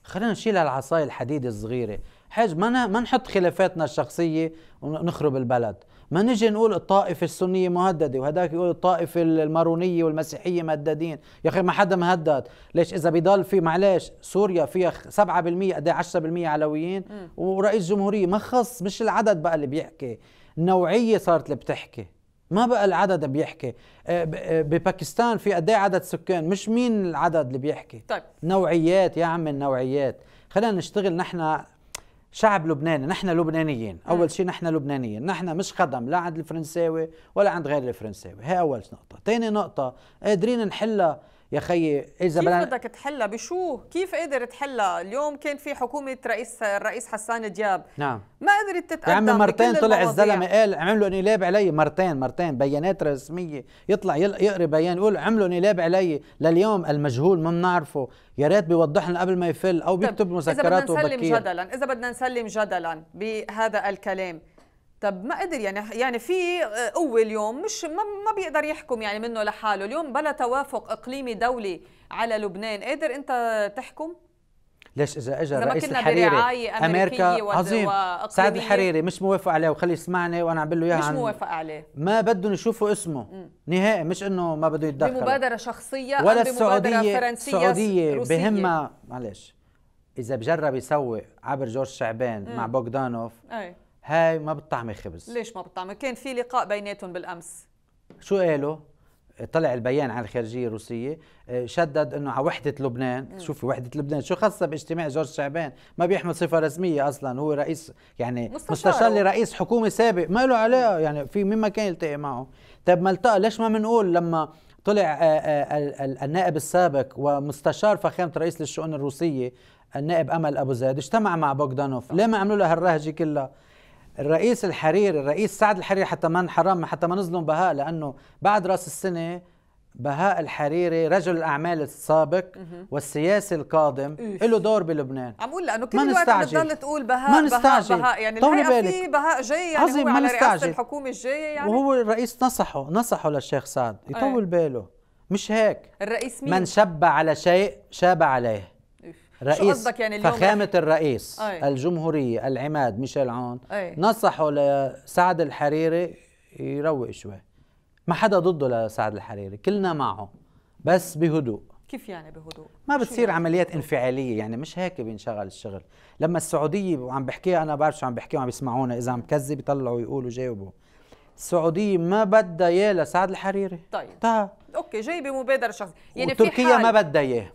خلينا نشيل هالعصايه الحديد الصغيره حاج ما ما نحط خلافاتنا الشخصيه ونخرب البلد ما نجي نقول الطائفة السنية مهددة وهداك يقول الطائفة المارونية والمسيحية مهددين يا أخي ما حدا مهدد ليش إذا بضل في معلش سوريا فيها 7% قد 10% إيه؟ علويين ورئيس جمهورية ما خص مش العدد بقى اللي بيحكي النوعية صارت اللي بتحكي ما بقى العدد بيحكي آه، آه، بباكستان في قد إيه عدد سكان مش مين العدد اللي بيحكي طيب. نوعيات يا عم النوعيات خلينا نشتغل نحن شعب لبناني نحن لبنانيين نعم. اول شيء نحن لبنانيين نحن مش خدم لا عند الفرنساوي ولا عند غير الفرنساوي هي اول نقطه ثاني نقطه قادرين نحلها يا خيي اذا بدنا كيف بدك تحلها بشو كيف قدر تحلها اليوم كان في حكومه رئيس الرئيس حسان دياب نعم ما قدرت تتقدم يا عمي مرتين طلع الزلمه قال عملوا انقلاب علي مرتين مرتين بيانات رسميه يطلع يقري بيان يقول عملوا انقلاب علي لليوم المجهول ما بنعرفه يا ريت بيوضح لنا قبل ما يفل او طيب، بيكتب مذكراته بكير اذا بدنا نسلم جدلا اذا بدنا نسلم جدلا بهذا الكلام طب ما قدر يعني يعني في آه، قوه اليوم مش ما, ما بيقدر يحكم يعني منه لحاله اليوم بلا توافق اقليمي دولي على لبنان قادر انت تحكم ليش اذا اجى رئيس الحريري امريكا عظيم سعد الحريري مش موافق عليه وخلي يسمعني وانا عم بقول له اياها مش موافق عليه ما بدهم يشوفوا اسمه نهائي مش انه ما بده يتدخل بمبادره شخصيه ولا السعوديه فرنسية السعوديه بهمها معلش اذا بجرب يسوي عبر جورج شعبان مع بوغدانوف أي. هاي ما بتطعمي خبز ليش ما بتطعمي كان في لقاء بيناتهم بالامس شو قالوا طلع البيان عن الخارجيه الروسيه آه، شدد انه على وحده لبنان مم. شوفي وحده لبنان شو خاصه باجتماع جورج شعبان ما بيحمل صفه رسميه اصلا هو رئيس يعني مستشار, مستشار لرئيس حكومه سابق ما له علاقه يعني في مين ما كان يلتقي معه طيب ما التقى ليش ما بنقول لما طلع آه، آه، النائب السابق ومستشار فخامه رئيس للشؤون الروسيه النائب امل ابو زيد اجتمع مع بوغدانوف ليه ما عملوا له هالرهجه كلها الرئيس الحريري الرئيس سعد الحريري حتى ما حرام حتى ما نظلم بهاء لانه بعد راس السنه بهاء الحريري رجل الاعمال السابق والسياسي القادم له دور بلبنان عم اقول لانه كل الوقت بتضل تقول بهاء ما نستعجل بهاء, بهاء يعني الحقيقه في بهاء جاي يعني عظيم هو ما على رئاسه الحكومه الجايه يعني وهو الرئيس نصحه نصحه للشيخ سعد يطول باله مش هيك الرئيس مين من شب على شيء شاب عليه رئيس يعني اليوم فخامة رح... الرئيس أي. الجمهورية العماد ميشيل عون أي. نصحوا لسعد الحريري يروق شوي ما حدا ضده لسعد الحريري كلنا معه بس بهدوء كيف يعني بهدوء؟ ما بتصير يعني؟ عمليات انفعالية يعني مش هيك بينشغل الشغل لما السعودية وعم بحكيها أنا بعرف شو عم بحكي وعم بيسمعونا إذا عم بكذب يطلعوا يقولوا جاوبوا السعودية ما بدها إياه لسعد الحريري طيب تا. أوكي جايبة مبادرة شخصية يعني في حال... ما بدها إياه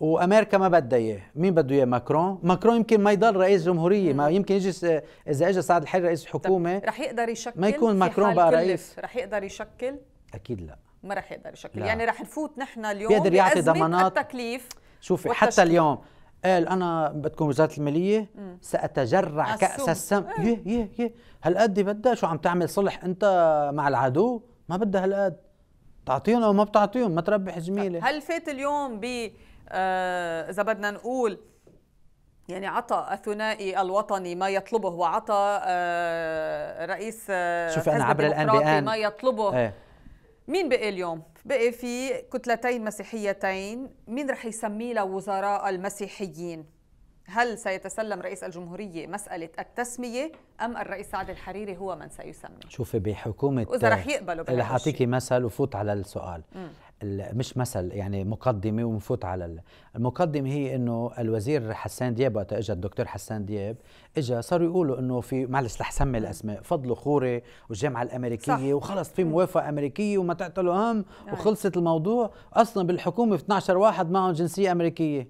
وامريكا ما بدها اياه مين بده اياه ماكرون ماكرون يمكن ما يضل رئيس جمهوريه ما يمكن يجي اذا اجى سعد الحر رئيس حكومه رح يقدر يشكل ما يكون ماكرون بقى رئيس رح يقدر يشكل اكيد لا ما رح يقدر يشكل لا. يعني رح نفوت نحن اليوم بيقدر يعطي ضمانات التكليف شوفي حتى اليوم قال انا بتكون وزاره الماليه ساتجرع ساتجرع كاس السم ايه. يه يه يه هالقد بدها شو عم تعمل صلح انت مع العدو ما بدها هالقد تعطيهم او ما بتعطيهم ما تربح زميله هل فات اليوم ب آه، اذا بدنا نقول يعني عطى الثنائي الوطني ما يطلبه وعطى آه، رئيس آه، شوف انا عبر الان ما يطلبه ايه. مين بقي اليوم؟ بقي في كتلتين مسيحيتين، مين رح يسميه لوزراء المسيحيين؟ هل سيتسلم رئيس الجمهورية مسألة التسمية أم الرئيس سعد الحريري هو من سيسمي؟ شوفي بحكومة وإذا رح يقبلوا رح أعطيكي مثل وفوت على السؤال مش مثل يعني مقدمه ونفوت على المقدمه هي انه الوزير حسان دياب وقت اجى الدكتور حسان دياب اجى صاروا يقولوا انه في معلش رح سمي الاسماء فضل خوري والجامعه الامريكيه صح. وخلص في موافقه امريكيه وما تعتلوا هم وخلصت الموضوع اصلا بالحكومه في 12 واحد معهم جنسيه امريكيه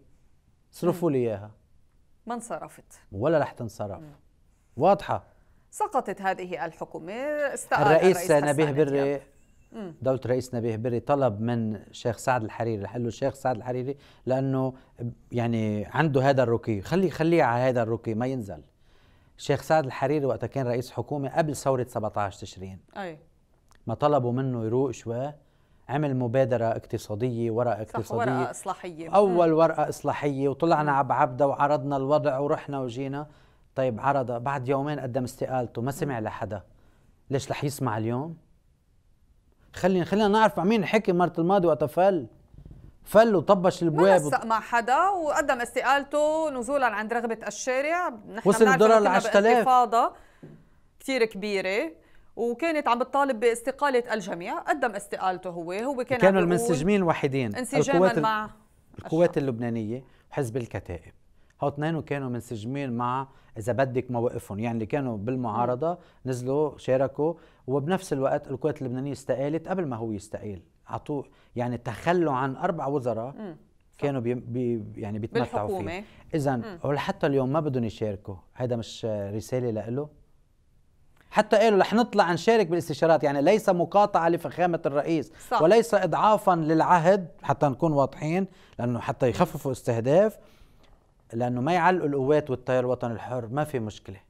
صرفوا لي اياها ما انصرفت ولا رح تنصرف واضحه سقطت هذه الحكومه استقال الرئيس, الرئيس نبيه بري دولة الرئيس نبيه بري طلب من الشيخ سعد الحريري قال له الشيخ سعد الحريري لأنه يعني عنده هذا الرقي خلي خليه على هذا الرقي ما ينزل الشيخ سعد الحريري وقتها كان رئيس حكومة قبل ثورة 17 تشرين أي ما طلبوا منه يروق شوي عمل مبادرة اقتصادية ورقة اقتصادية ورقة إصلاحية أول ورقة إصلاحية وطلعنا على عبدة وعرضنا الوضع ورحنا وجينا طيب عرض بعد يومين قدم استقالته ما سمع لحدا ليش رح يسمع اليوم؟ خلينا خلينا نعرف مع مين حكي مرة الماضي وقت فل فل وطبش البواب ما مع حدا وقدم استقالته نزولا عند رغبة الشارع نحن وصل الدولار ل 10000 انتفاضة كثير كبيرة وكانت عم بتطالب باستقالة الجميع قدم استقالته هو هو كان كانوا المنسجمين الوحيدين انسجاما مع القوات اللبنانية وحزب الكتائب هو اثنين كانوا منسجمين مع اذا بدك مواقفهم يعني اللي كانوا بالمعارضه نزلوا شاركوا وبنفس الوقت القوات اللبنانيه استقالت قبل ما هو يستقيل عطوه يعني تخلوا عن اربع وزراء كانوا بي بي يعني بيتمتعوا فيه اذا حتى اليوم ما بدهم يشاركوا هذا مش رساله لإله حتى قالوا رح نطلع نشارك بالاستشارات يعني ليس مقاطعه لفخامه الرئيس صح. وليس اضعافا للعهد حتى نكون واضحين لانه حتى يخففوا استهداف لانه ما يعلقوا القوات والتيار الوطني الحر ما في مشكله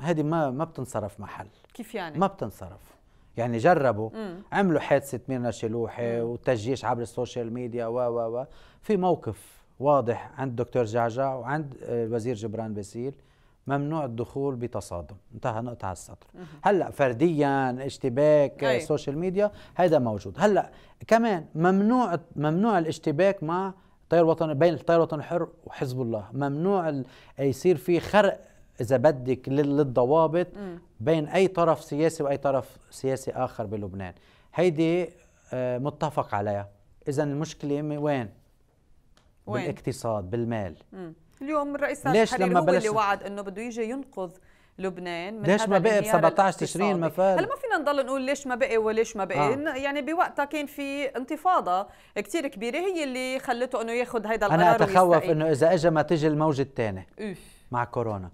هذه ما ما بتنصرف محل كيف يعني ما بتنصرف يعني جربوا مم. عملوا حادثه ميرنا شلوحه وتجيش عبر السوشيال ميديا و و و في موقف واضح عند دكتور جعجع وعند الوزير آه، جبران باسيل ممنوع الدخول بتصادم انتهى نقطة على السطر مم. هلا فرديا اشتباك آه، أي. سوشيال ميديا هذا موجود هلا كمان ممنوع ممنوع الاشتباك مع التيار الوطني بين التيار الوطني الحر وحزب الله ممنوع يصير في خرق اذا بدك للضوابط بين اي طرف سياسي واي طرف سياسي اخر بلبنان هيدي آه، متفق عليها اذا المشكله وين وين بالاقتصاد بالمال مم. اليوم الرئيس ليش لما هو بلش... اللي وعد انه بده يجي ينقذ لبنان من ليش ما بقي ب 17 تشرين ما فات هلا ما فينا نضل نقول ليش ما بقي وليش ما بقي آه. يعني بوقتها كان في انتفاضه كثير كبيره هي اللي خلته انه ياخذ هيدا القرار انا اتخوف انه اذا اجى ما تجي الموجه الثانيه مع كورونا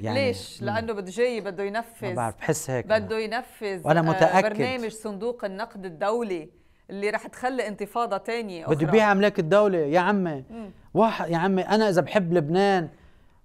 يعني ليش؟ لانه بده جاي بده ينفذ ما بعرف بحس هيك بده ينفذ وانا آه، متاكد برنامج صندوق النقد الدولي اللي رح تخلي انتفاضه ثانيه اخرى بده يبيع املاك الدوله يا عمي واحد يا عمي انا اذا بحب لبنان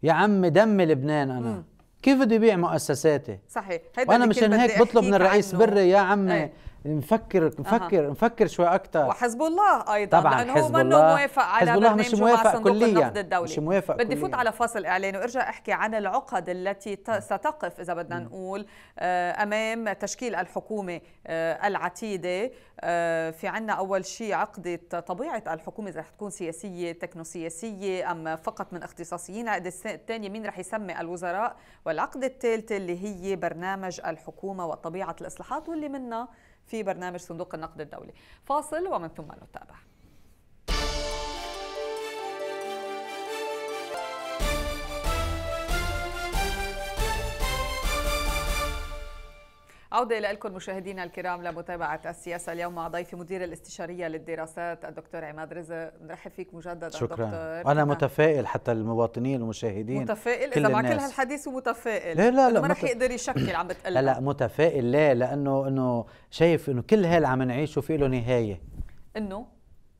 يا عمي دمي لبنان انا مم. كيف بده يبيع مؤسساته صحيح هيدا وانا مشان هيك بطلب من الرئيس عنه. بري يا عمي ايه. نفكر نفكر أه. نفكر شوي اكثر وحزب الله ايضا طبعا لانه حزب هو منه موافق على حزب الله مش موافق كليا النقد الدولي مش موافق بدي فوت على فاصل اعلاني وارجع احكي عن العقد التي نعم. ستقف اذا بدنا نعم. نقول آه، امام تشكيل الحكومه آه، العتيده آه، في عنا اول شيء عقده طبيعه الحكومه اذا رح تكون سياسيه تكنو سياسيه ام فقط من اختصاصيين العقد الثاني مين رح يسمي الوزراء والعقد الثالث اللي هي برنامج الحكومه وطبيعه الاصلاحات واللي منها في برنامج صندوق النقد الدولي فاصل ومن ثم نتابع عودة لكم مشاهدينا الكرام لمتابعة السياسة اليوم مع ضيفي مدير الاستشارية للدراسات الدكتور عماد رزق بنرحب فيك مجددا شكرا دكتور. أنا متفائل حتى المواطنين المشاهدين متفائل كل إذا مع كل هالحديث ومتفائل لا لا لا ما رح يقدر يشكل عم [clears throat] بتقلق لا لا متفائل لا لأنه إنه شايف إنه كل هال عم نعيشه في له نهاية إنه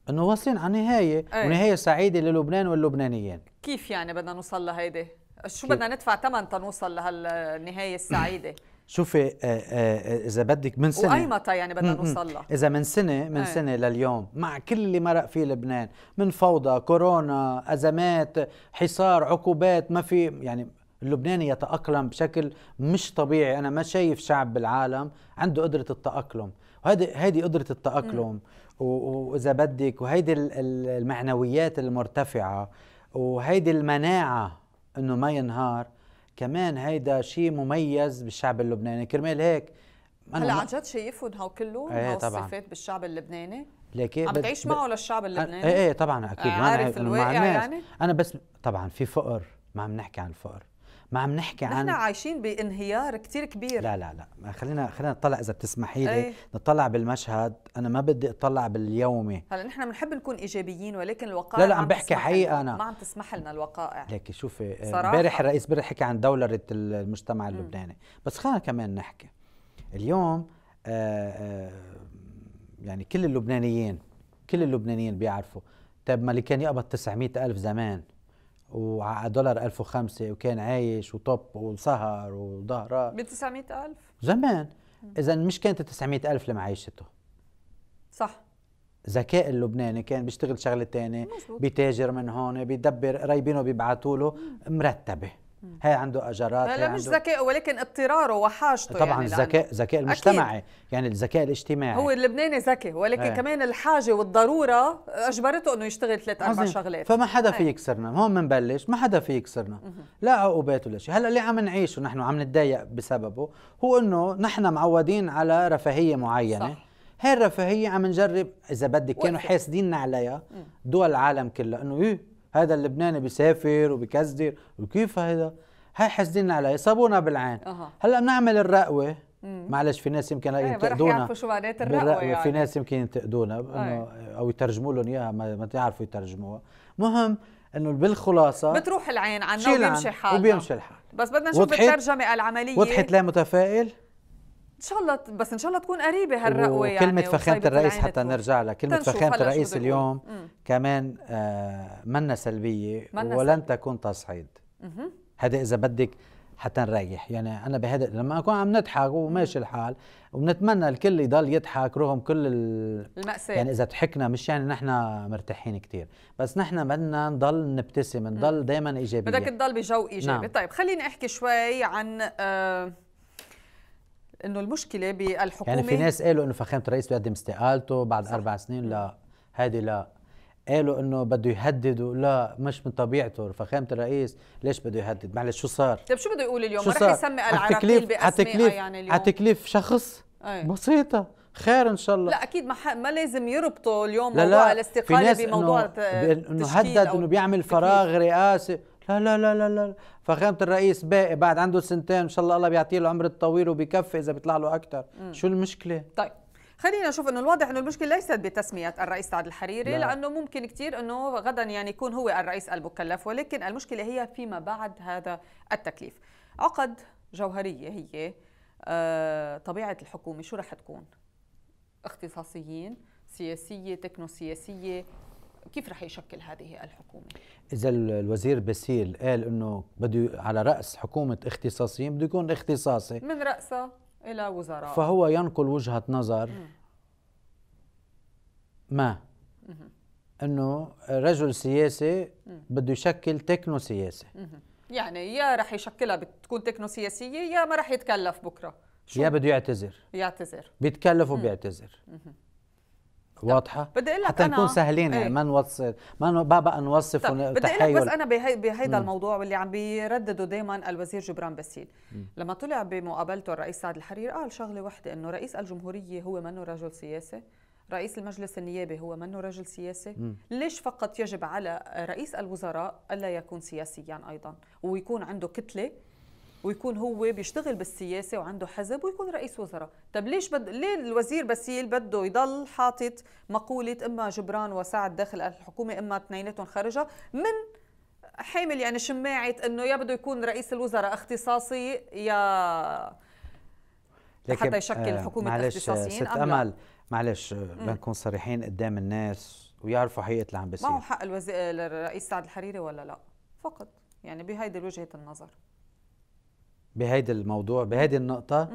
انه واصلين على نهايه أي. ونهايه سعيده للبنان واللبنانيين كيف يعني بدنا نوصل لهيدي شو بدنا ندفع ثمن تنوصل لهالنهايه السعيده [clears throat] شوفي آه، آه، اذا بدك من سنه واي متى يعني بدنا نوصل لها اذا من سنه من أي. سنه لليوم مع كل اللي مرق فيه لبنان من فوضى كورونا ازمات حصار عقوبات ما في يعني اللبناني يتاقلم بشكل مش طبيعي انا ما شايف شعب بالعالم عنده قدره التاقلم وهذه هيدي قدره التاقلم واذا بدك وهيدي المعنويات المرتفعه وهيدي المناعه انه ما ينهار كمان هيدا شيء مميز بالشعب اللبناني كرمال هيك هلا عن جد شايفهم هو كلهم ايه طبعا الصفات بالشعب اللبناني لكن إيه، عم تعيش معه للشعب اللبناني ايه ايه طبعا اكيد آه، عارف الواقع يعني انا بس طبعا في فقر ما عم نحكي عن الفقر ما عم نحكي عن نحن عايشين بانهيار كثير كبير لا لا لا خلينا خلينا نطلع اذا بتسمحي لي أي. نطلع بالمشهد انا ما بدي اطلع باليومي هلا نحن بنحب نكون ايجابيين ولكن الوقائع لا لا عم بحكي حقيقه انا ما عم تسمح لنا الوقائع ليك شوفي آه، امبارح الرئيس امبارح حكى عن دولره المجتمع اللبناني بس خلينا كمان نحكي اليوم آآ آه، آآ آه، يعني كل اللبنانيين كل اللبنانيين بيعرفوا طيب ما اللي كان يقبض 900 ألف زمان وعلى دولار 1005 وكان عايش وطب وسهر وظهرات ب 900000 زمان اذا مش كانت 900000 اللي معيشته صح ذكاء اللبناني كان بيشتغل شغله تانية بيتاجر من هون بيدبر قرايبينه بيبعتوا له مرتبه هي عنده اجارات لا مش ذكاء ولكن اضطراره وحاجته طبعا يعني الذكاء الذكاء المجتمعي أكيد. يعني الذكاء الاجتماعي هو اللبناني ذكي ولكن هي. إيه. كمان الحاجه والضروره اجبرته انه يشتغل ثلاث اربع شغلات فما حدا إيه. في يكسرنا هون بنبلش ما حدا في يكسرنا لا عقوبات ولا شيء هلا اللي عم نعيشه نحن عم نتضايق بسببه هو انه نحن معودين على رفاهيه معينه صح. هي الرفاهيه عم نجرب اذا بدك كانوا حاسديننا عليها دول العالم كلها انه ايه هذا اللبناني بيسافر وبكزدر وكيف هذا هاي حاسدين على يصابونا إيه؟ بالعين أه. هلا بنعمل الرقوه معلش في ناس يمكن إيه، ينتقدونا الرقوه يعني. في ناس يمكن ينتقدونا او يترجموا لهم اياها ما تعرفوا يترجموها مهم انه بالخلاصه بتروح العين عنا وبيمشي حالها وبيمشي الحال بس بدنا نشوف الترجمه العمليه وضحت لا متفائل ان شاء الله بس ان شاء الله تكون قريبه هالرقوه يعني كلمه فخامه الرئيس حتى نرجع لها كلمه فخامه الرئيس اليوم مم. كمان آه منا سلبيه منا ولن تكون تصعيد هذا اذا بدك حتى نريح يعني انا بهذا لما اكون عم نضحك وماشي الحال وبنتمنى الكل يضل يضحك رغم كل المأساة يعني اذا ضحكنا مش يعني نحن مرتاحين كثير بس نحن بدنا نضل نبتسم نضل دائما ايجابيين بدك تضل بجو ايجابي نعم. طيب خليني احكي شوي عن آه انه المشكله بالحكومه يعني في ناس قالوا انه فخامه الرئيس بده يقدم استقالته بعد صح. اربع سنين لا هذه لا قالوا انه بده يهدد لا مش من طبيعته فخامه الرئيس ليش بده يهدد معلش شو صار طيب شو بده يقول اليوم ما رح يسمي العراقيل باسمائها يعني اليوم تكليف شخص أي. بسيطه خير ان شاء الله لا اكيد ما, ح... ما لازم يربطوا اليوم لا موضوع لا الاستقاله بموضوع انه هدد انه بيعمل فراغ رئاسي لا لا لا لا لا فخامة الرئيس باقي بعد عنده سنتين ان شاء الله الله بيعطيه العمر الطويل وبيكفي اذا بيطلع له اكثر شو المشكله طيب خلينا نشوف انه الواضح انه المشكله ليست بتسميه الرئيس سعد الحريري لا. لانه ممكن كثير انه غدا يعني يكون هو الرئيس المكلف ولكن المشكله هي فيما بعد هذا التكليف عقد جوهريه هي آه، طبيعه الحكومه شو رح تكون اختصاصيين سياسيه تكنو سياسيه كيف رح يشكل هذه الحكومة؟ إذا الوزير بسيل قال أنه بده على رأس حكومة اختصاصيين بده يكون اختصاصي من رأسه إلى وزراء فهو ينقل وجهة نظر ما أنه رجل سياسي بده يشكل تكنو سياسي يعني يا رح يشكلها بتكون تكنو سياسية يا ما رح يتكلف بكرة يا بده يعتذر يعتذر بيتكلف وبيعتذر واضحه بدي اقول لك حتى نكون سهلين يعني ايه؟ ما نوصف ما بابا نوصف تحيل بدي اقول لك بس انا بهي بهيدا الموضوع واللي عم بيردده دائما الوزير جبران باسيل لما طلع بمقابلته الرئيس سعد الحرير قال شغله وحده انه رئيس الجمهوريه هو منه رجل سياسي رئيس المجلس النيابي هو منه رجل سياسي م. ليش فقط يجب على رئيس الوزراء الا يكون سياسيا ايضا ويكون عنده كتله ويكون هو بيشتغل بالسياسه وعنده حزب ويكون رئيس وزراء طب ليش بد... ليه الوزير بسيل بده يضل حاطط مقوله اما جبران وسعد داخل الحكومه اما اثنيناتهم خارجها من حامل يعني شماعه انه يا بده يكون رئيس الوزراء اختصاصي يا لكن حتى يشكل آه، حكومه معلش اختصاصيين ست امل معلش بنكون صريحين قدام الناس ويعرفوا حقيقه اللي عم بيصير ما هو حق الوزير الرئيس سعد الحريري ولا لا فقط يعني بهيدي وجهه النظر بهيدا الموضوع بهيدي النقطه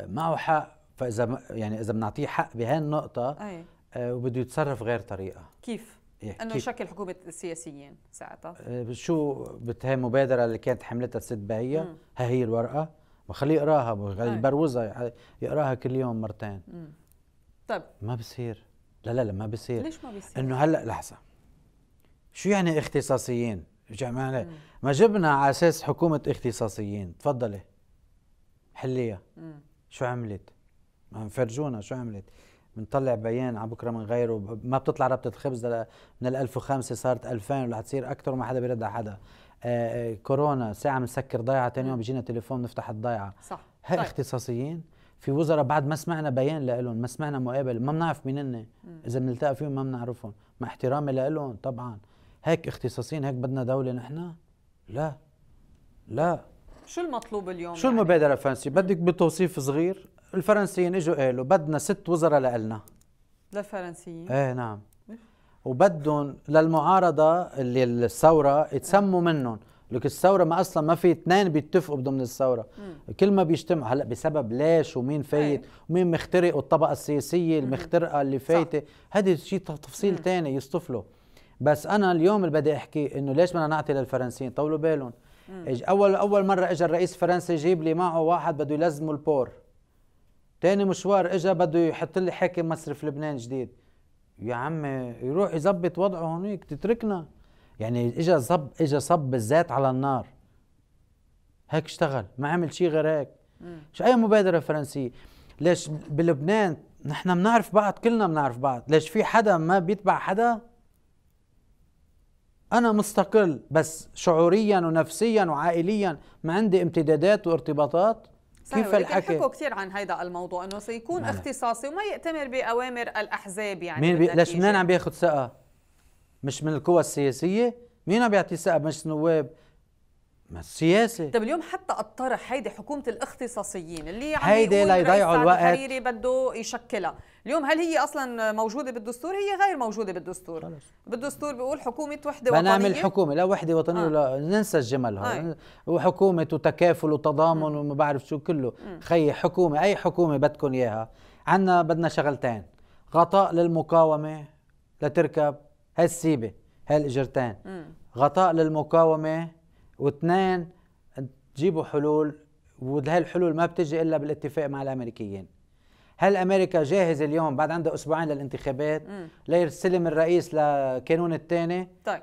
معه حق فاذا يعني اذا بنعطيه حق بهي النقطه أي. آه وبده يتصرف غير طريقه كيف إيه، انه شكل حكومه السياسيين ساعتها آه شو بتهي المبادره اللي كانت حملتها الست بهيه ها هي الورقه بخليه يقراها يبروزها يقراها كل يوم مرتين مم. طيب ما بصير لا لا لا ما بصير ليش ما بصير انه هلا لحظه شو يعني اختصاصيين جمالة ما جبنا على اساس حكومه اختصاصيين تفضلي حليها شو عملت ما فرجونا شو عملت بنطلع بيان على بكره من غيره ما بتطلع ربطه الخبز من ال 1005 صارت 2000 ولا تصير اكثر وما حدا بيرد على حدا آآ آه، آه، كورونا ساعه بنسكر ضيعه ثاني يوم بيجينا تليفون بنفتح الضيعه صح هاي طيب. اختصاصيين في وزراء بعد ما سمعنا بيان لهم ما سمعنا مقابل ما بنعرف مين هن اذا بنلتقى فيهم ما بنعرفهم مع احترامي لهم طبعا هيك اختصاصيين هيك بدنا دولة نحن لا لا شو المطلوب اليوم شو يعني؟ المبادرة الفرنسية بدك بتوصيف صغير الفرنسيين اجوا قالوا بدنا ست وزراء لنا للفرنسيين ايه نعم وبدهم للمعارضة اللي الثورة يتسموا منهم لك الثورة ما أصلا ما في اثنين بيتفقوا ضمن الثورة مم. كل ما بيجتمع هلا بسبب ليش ومين إيه. فايت ومين مخترق والطبقة السياسية المخترقة اللي فايتة هذا شيء تفصيل ثاني يصطفله بس انا اليوم اللي بدي احكي انه ليش بدنا نعطي للفرنسيين طولوا بالهم اول اول مره اجى الرئيس الفرنسي يجيب لي معه واحد بده يلزمه البور تاني مشوار اجى بده يحط لي حاكم مصرف لبنان جديد يا عمي يروح يظبط وضعه هونيك تتركنا يعني اجى صب اجى صب الزيت على النار هيك اشتغل ما عمل شيء غير هيك مش اي مبادره فرنسيه ليش بلبنان نحن بنعرف بعض كلنا بنعرف بعض ليش في حدا ما بيتبع حدا أنا مستقل بس شعوريا ونفسيا وعائليا ما عندي امتدادات وارتباطات كيف الحكي حكوا كثير عن هذا الموضوع انه سيكون مالك. نعم. اختصاصي وما يأتمر بأوامر الأحزاب يعني مين بي... ليش منين عم بياخذ ثقة؟ مش من القوى السياسية؟ مين عم بيعطي ثقة مش نواب؟ ما السياسة طيب اليوم حتى الطرح هيدي حكومة الاختصاصيين اللي عم هيدي ليضيعوا الوقت بده يشكلها اليوم هل هي اصلا موجوده بالدستور هي غير موجوده بالدستور خلص. بالدستور بيقول حكومه وحده وطنيه بنعمل حكومه لا وحده وطنيه آه. ولا ننسى الجمل هون آه. وحكومه وتكافل وتضامن وما بعرف شو كله م. خي حكومه اي حكومه بدكم اياها عنا بدنا شغلتين غطاء للمقاومه لتركب هالسيبه هالاجرتين غطاء للمقاومه واثنين تجيبوا حلول وهالحلول ما بتجي الا بالاتفاق مع الامريكيين هل امريكا جاهز اليوم بعد عندها اسبوعين للانتخابات ليرسلم الرئيس لكانون الثاني طيب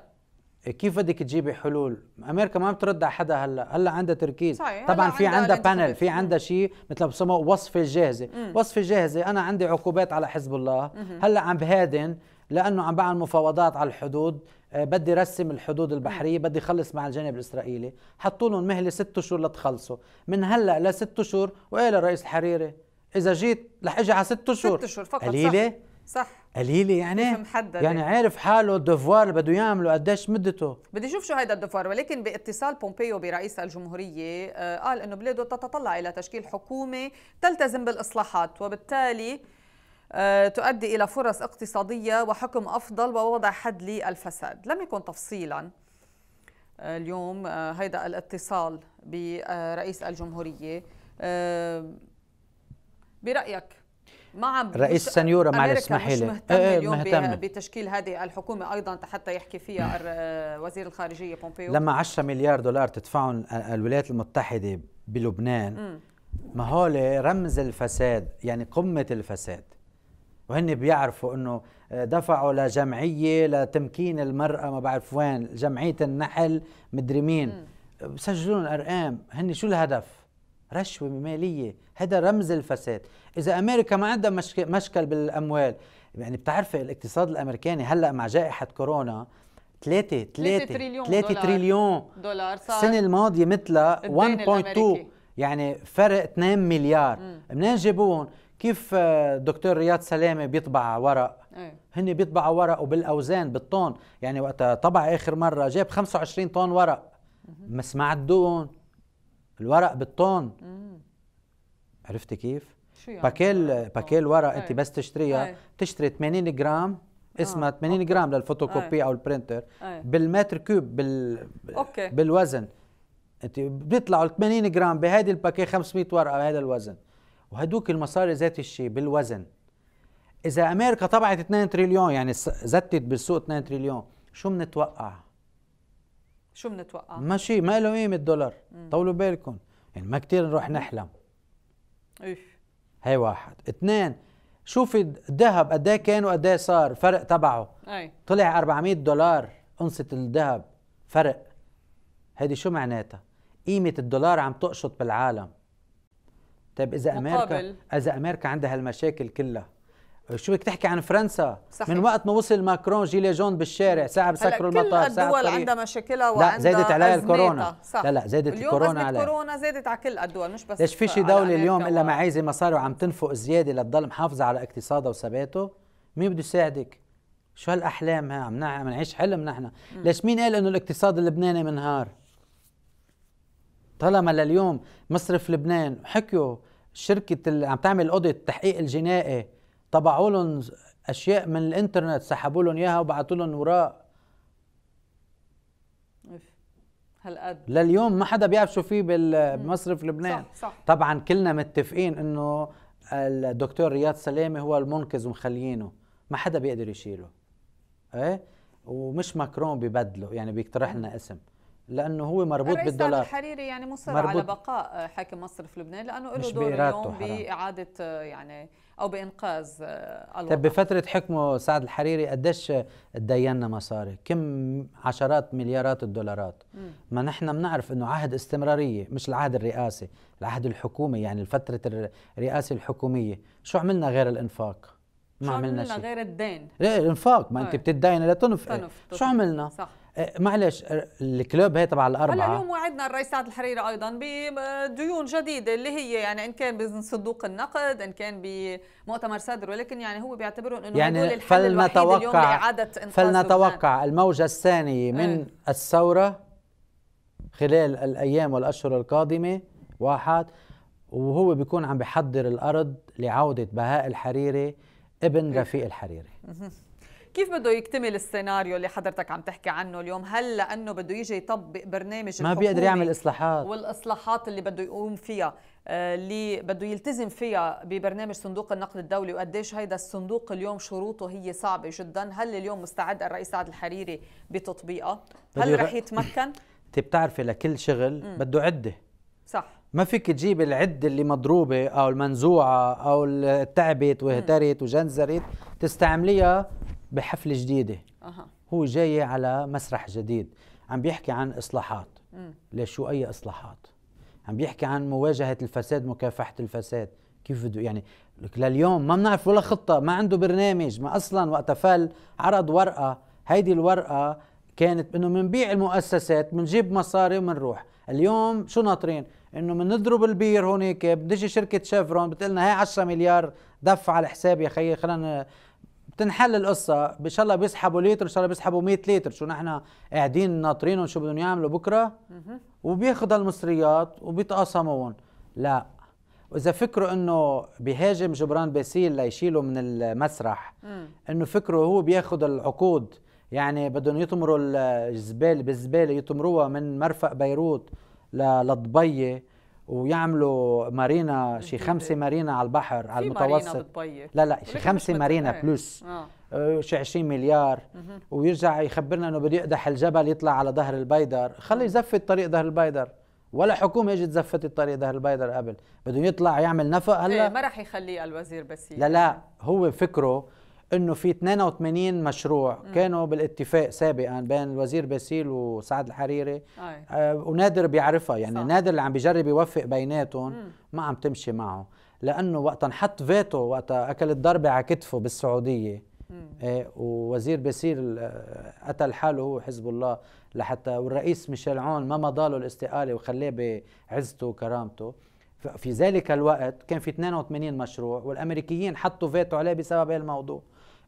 كيف بدك تجيبي حلول؟ امريكا ما بترد على حدا هلا، هلا عندها تركيز صحيح. طبعا في عندها بانل، في عندها شيء مثل بسموه وصفه جاهزه، وصفه جاهزه انا عندي عقوبات على حزب الله، مم. هلا عم بهادن لانه عم بعمل مفاوضات على الحدود، أه بدي رسم الحدود البحريه، بدي خلص مع الجانب الاسرائيلي، حطوا لهم مهله ست اشهر لتخلصوا، من هلا لست اشهر وقال الرئيس الحريري اذا جيت رح اجي على ست اشهر ست اشهر فقط قليله صح, صح. قليله يعني مش محدده يعني عارف حاله الدفوار اللي بده يعمله قديش مدته بدي اشوف شو هيدا الدفوار ولكن باتصال بومبيو برئيس الجمهوريه آه، قال انه بلاده تتطلع الى تشكيل حكومه تلتزم بالاصلاحات وبالتالي آه، تؤدي الى فرص اقتصاديه وحكم افضل ووضع حد للفساد لم يكن تفصيلا آه، اليوم هيدا الاتصال برئيس الجمهوريه برايك مع رئيس سنيورا مع اسمحي لي مش إيه، مهتم إيه اليوم مهتم. بتشكيل هذه الحكومه ايضا حتى يحكي فيها إيه. وزير الخارجيه بومبيو لما 10 مليار دولار تدفعهم الولايات المتحده بلبنان ما هول رمز الفساد يعني قمه الفساد وهن بيعرفوا انه دفعوا لجمعيه لتمكين المراه ما بعرف وين جمعيه النحل مدري مين بسجلون ارقام هن شو الهدف رشوة مالية هذا رمز الفساد إذا أمريكا ما عندها مشكل بالأموال يعني بتعرفي الاقتصاد الأمريكاني هلا مع جائحة كورونا 3 3 تريليون 3 تريليون دولار صار السنة الماضية مثلها 1.2 يعني فرق 2 مليار منين جابوهم؟ كيف دكتور رياض سلامه بيطبع ورق أيه. هن بيطبعوا ورق وبالاوزان بالطن يعني وقت طبع اخر مره جاب 25 طن ورق ما سمعت دون الورق بالطن عرفتي كيف؟ شو يعني؟ باكيل آه. باكيل ورق آه. انت بس تشتريها بتشتري آه. 80 جرام اسمها آه. 80 جرام للفوتوكوبي أي. او البرنتر بالمتر كوب بال أوكي. بالوزن انت بيطلعوا ال 80 جرام بهيدي الباكيه 500 ورقه بهذا الوزن وهدوك المصاري ذات الشيء بالوزن اذا امريكا طبعت 2 تريليون يعني زتت بالسوق 2 تريليون شو بنتوقع شو بنتوقع؟ ماشي ما له قيمه الدولار طولوا بالكم يعني ما كتير نروح نحلم ايش هي واحد اثنين شوفي الذهب قد ايه كان وقد ايه صار فرق تبعه اي طلع 400 دولار انصه الذهب فرق هيدي شو معناتها قيمه الدولار عم تقشط بالعالم طيب اذا مقابل. امريكا اذا امريكا عندها هالمشاكل كلها شو بدك تحكي عن فرنسا صحيح. من وقت ما وصل ماكرون جيلي جون بالشارع ساعه بسكروا المطار ساعه كل الدول عندها مشاكلها وعندها لا زادت عليها الكورونا صح. لا لا زادت الكورونا على الكورونا زادت على كل الدول مش بس ليش في شي دوله اليوم الا عايزه مصاري وعم تنفق زياده لتضل محافظه على اقتصادها وثباته مين بده يساعدك شو هالاحلام ها عم نعيش حلم نحن ليش مين قال انه الاقتصاد اللبناني منهار طالما لليوم مصرف لبنان حكيوا شركه اللي عم تعمل اوديت التحقيق الجنائي طبعوا لهم اشياء من الانترنت سحبوا لهم اياها وبعثوا لهم وراء هالقد لليوم ما حدا بيعرف شو في بمصرف لبنان صح صح طبعا كلنا متفقين انه الدكتور رياض سلامه هو المنقذ ومخليينه ما حدا بيقدر يشيله ايه ومش ماكرون ببدله يعني بيقترح لنا اسم لانه هو مربوط بالدولار الحريري يعني مصر على بقاء حاكم مصرف لبنان لانه له دور اليوم باعاده يعني او بانقاذ آه، الوضع طيب بفتره حكمه سعد الحريري قديش تدينا مصاري كم عشرات مليارات الدولارات م. ما نحن بنعرف انه عهد استمراريه مش العهد الرئاسي العهد الحكومي يعني فتره الرئاسه الحكوميه شو عملنا غير الانفاق ما عملنا شيء غير الدين غير الانفاق ما انت بتديني لتنفق شو عملنا صح معلش الكلوب هي تبع الاربعه هلا اليوم وعدنا الرئيس سعد الحريري ايضا بديون جديده اللي هي يعني ان كان بصندوق النقد ان كان بمؤتمر صدر ولكن يعني هو بيعتبرهم انه يعني فلنتوقع فلنتوقع الموجه الثانيه إيه. من ايه؟ الثوره خلال الايام والاشهر القادمه واحد وهو بيكون عم بحضر الارض لعوده بهاء الحريري ابن إيه. رفيق الحريري كيف بده يكتمل السيناريو اللي حضرتك عم تحكي عنه اليوم هل لانه بده يجي يطبق برنامج ما بيقدر يعمل اصلاحات والاصلاحات اللي بده يقوم فيها آه، اللي بده يلتزم فيها ببرنامج صندوق النقد الدولي وقديش هيدا الصندوق اليوم شروطه هي صعبه جدا هل اليوم مستعد الرئيس سعد الحريري بتطبيقها هل رح يتمكن [clears throat] انت بتعرفي لكل شغل بده عده صح ما فيك تجيب العده اللي مضروبه او المنزوعه او تعبت وهترت وجنزرت تستعمليها بحفله جديده أه. هو جاي على مسرح جديد عم بيحكي عن اصلاحات ليش شو اي اصلاحات عم بيحكي عن مواجهه الفساد مكافحه الفساد كيف بده يعني لليوم ما بنعرف ولا خطه ما عنده برنامج ما اصلا وقت فل عرض ورقه هيدي الورقه كانت انه بنبيع المؤسسات بنجيب مصاري وبنروح اليوم شو ناطرين انه بنضرب البير هونيك بتجي شركه شيفرون بتقول لنا هي 10 مليار دفع على حساب يا خيي خلينا بتنحل القصة إن شاء الله بيسحبوا لتر إن شاء الله بيسحبوا 100 لتر شو نحن قاعدين ناطرينهم شو بدهم يعملوا بكرة وبياخذوا المصريات وبيتقاسموهم لا وإذا فكروا إنه بيهاجم جبران باسيل ليشيله من المسرح إنه فكره هو بياخذ العقود يعني بدهم يطمروا الزبالة بالزبالة يطمروها من مرفق بيروت لدبي ويعملوا مارينا شي خمسة مارينا على البحر على المتوسط لا لا إيه. آه. آه، شي خمسة مارينا بلس شي 20 مليار ويرجع يخبرنا انه بده يقدح الجبل يطلع على ظهر البيدر خليه يزفت طريق ظهر البيدر ولا حكومه اجت زفتت الطريق ظهر البيدر قبل بده يطلع يعمل نفق هلا إيه ما راح يخليه الوزير بس لا لا يعني. هو فكره انه في 82 مشروع م. كانوا بالاتفاق سابقا بين الوزير باسيل وسعد الحريري آه ونادر بيعرفها يعني صح. نادر اللي عم بيجرب يوفق بيناتهم ما عم تمشي معه لانه وقت انحط فيتو وقت اكل الضربه على كتفه بالسعوديه آه ووزير باسيل آه، قتل حاله هو حزب الله لحتى والرئيس ميشيل عون ما مضى له الاستقاله وخلاه بعزته وكرامته في ذلك الوقت كان في 82 مشروع والامريكيين حطوا فيتو عليه بسبب هالموضوع الموضوع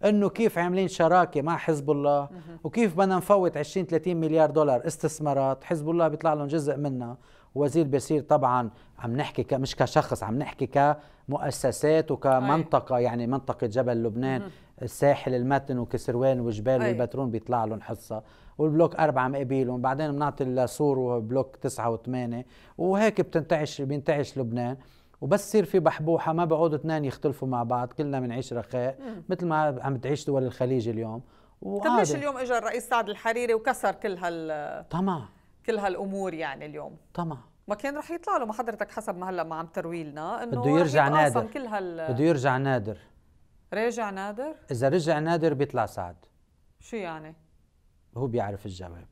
انه كيف عاملين شراكه مع حزب الله وكيف بدنا نفوت 20 30 مليار دولار استثمارات حزب الله بيطلع لهم جزء منها وزير بيصير طبعا عم نحكي ك... مش كشخص عم نحكي كمؤسسات وكمنطقه أي. يعني منطقه جبل لبنان الساحل المتن وكسروان وجبال والبترون بيطلع لهم حصه والبلوك أربعة مقابلهم بعدين بنعطي لسور وبلوك تسعة وثمانية وهيك بتنتعش بينتعش لبنان وبس يصير في بحبوحه ما بيقعدوا اثنين يختلفوا مع بعض كلنا بنعيش رخاء مثل ما عم تعيش دول الخليج اليوم طب ليش اليوم اجى الرئيس سعد الحريري وكسر كل هال طمع كل هالامور يعني اليوم طمع ما كان رح يطلع له ما حضرتك حسب ما هلا ما عم تروي لنا انه بده يرجع نادر كل هال بده يرجع نادر راجع نادر اذا رجع نادر بيطلع سعد شو يعني هو بيعرف الجواب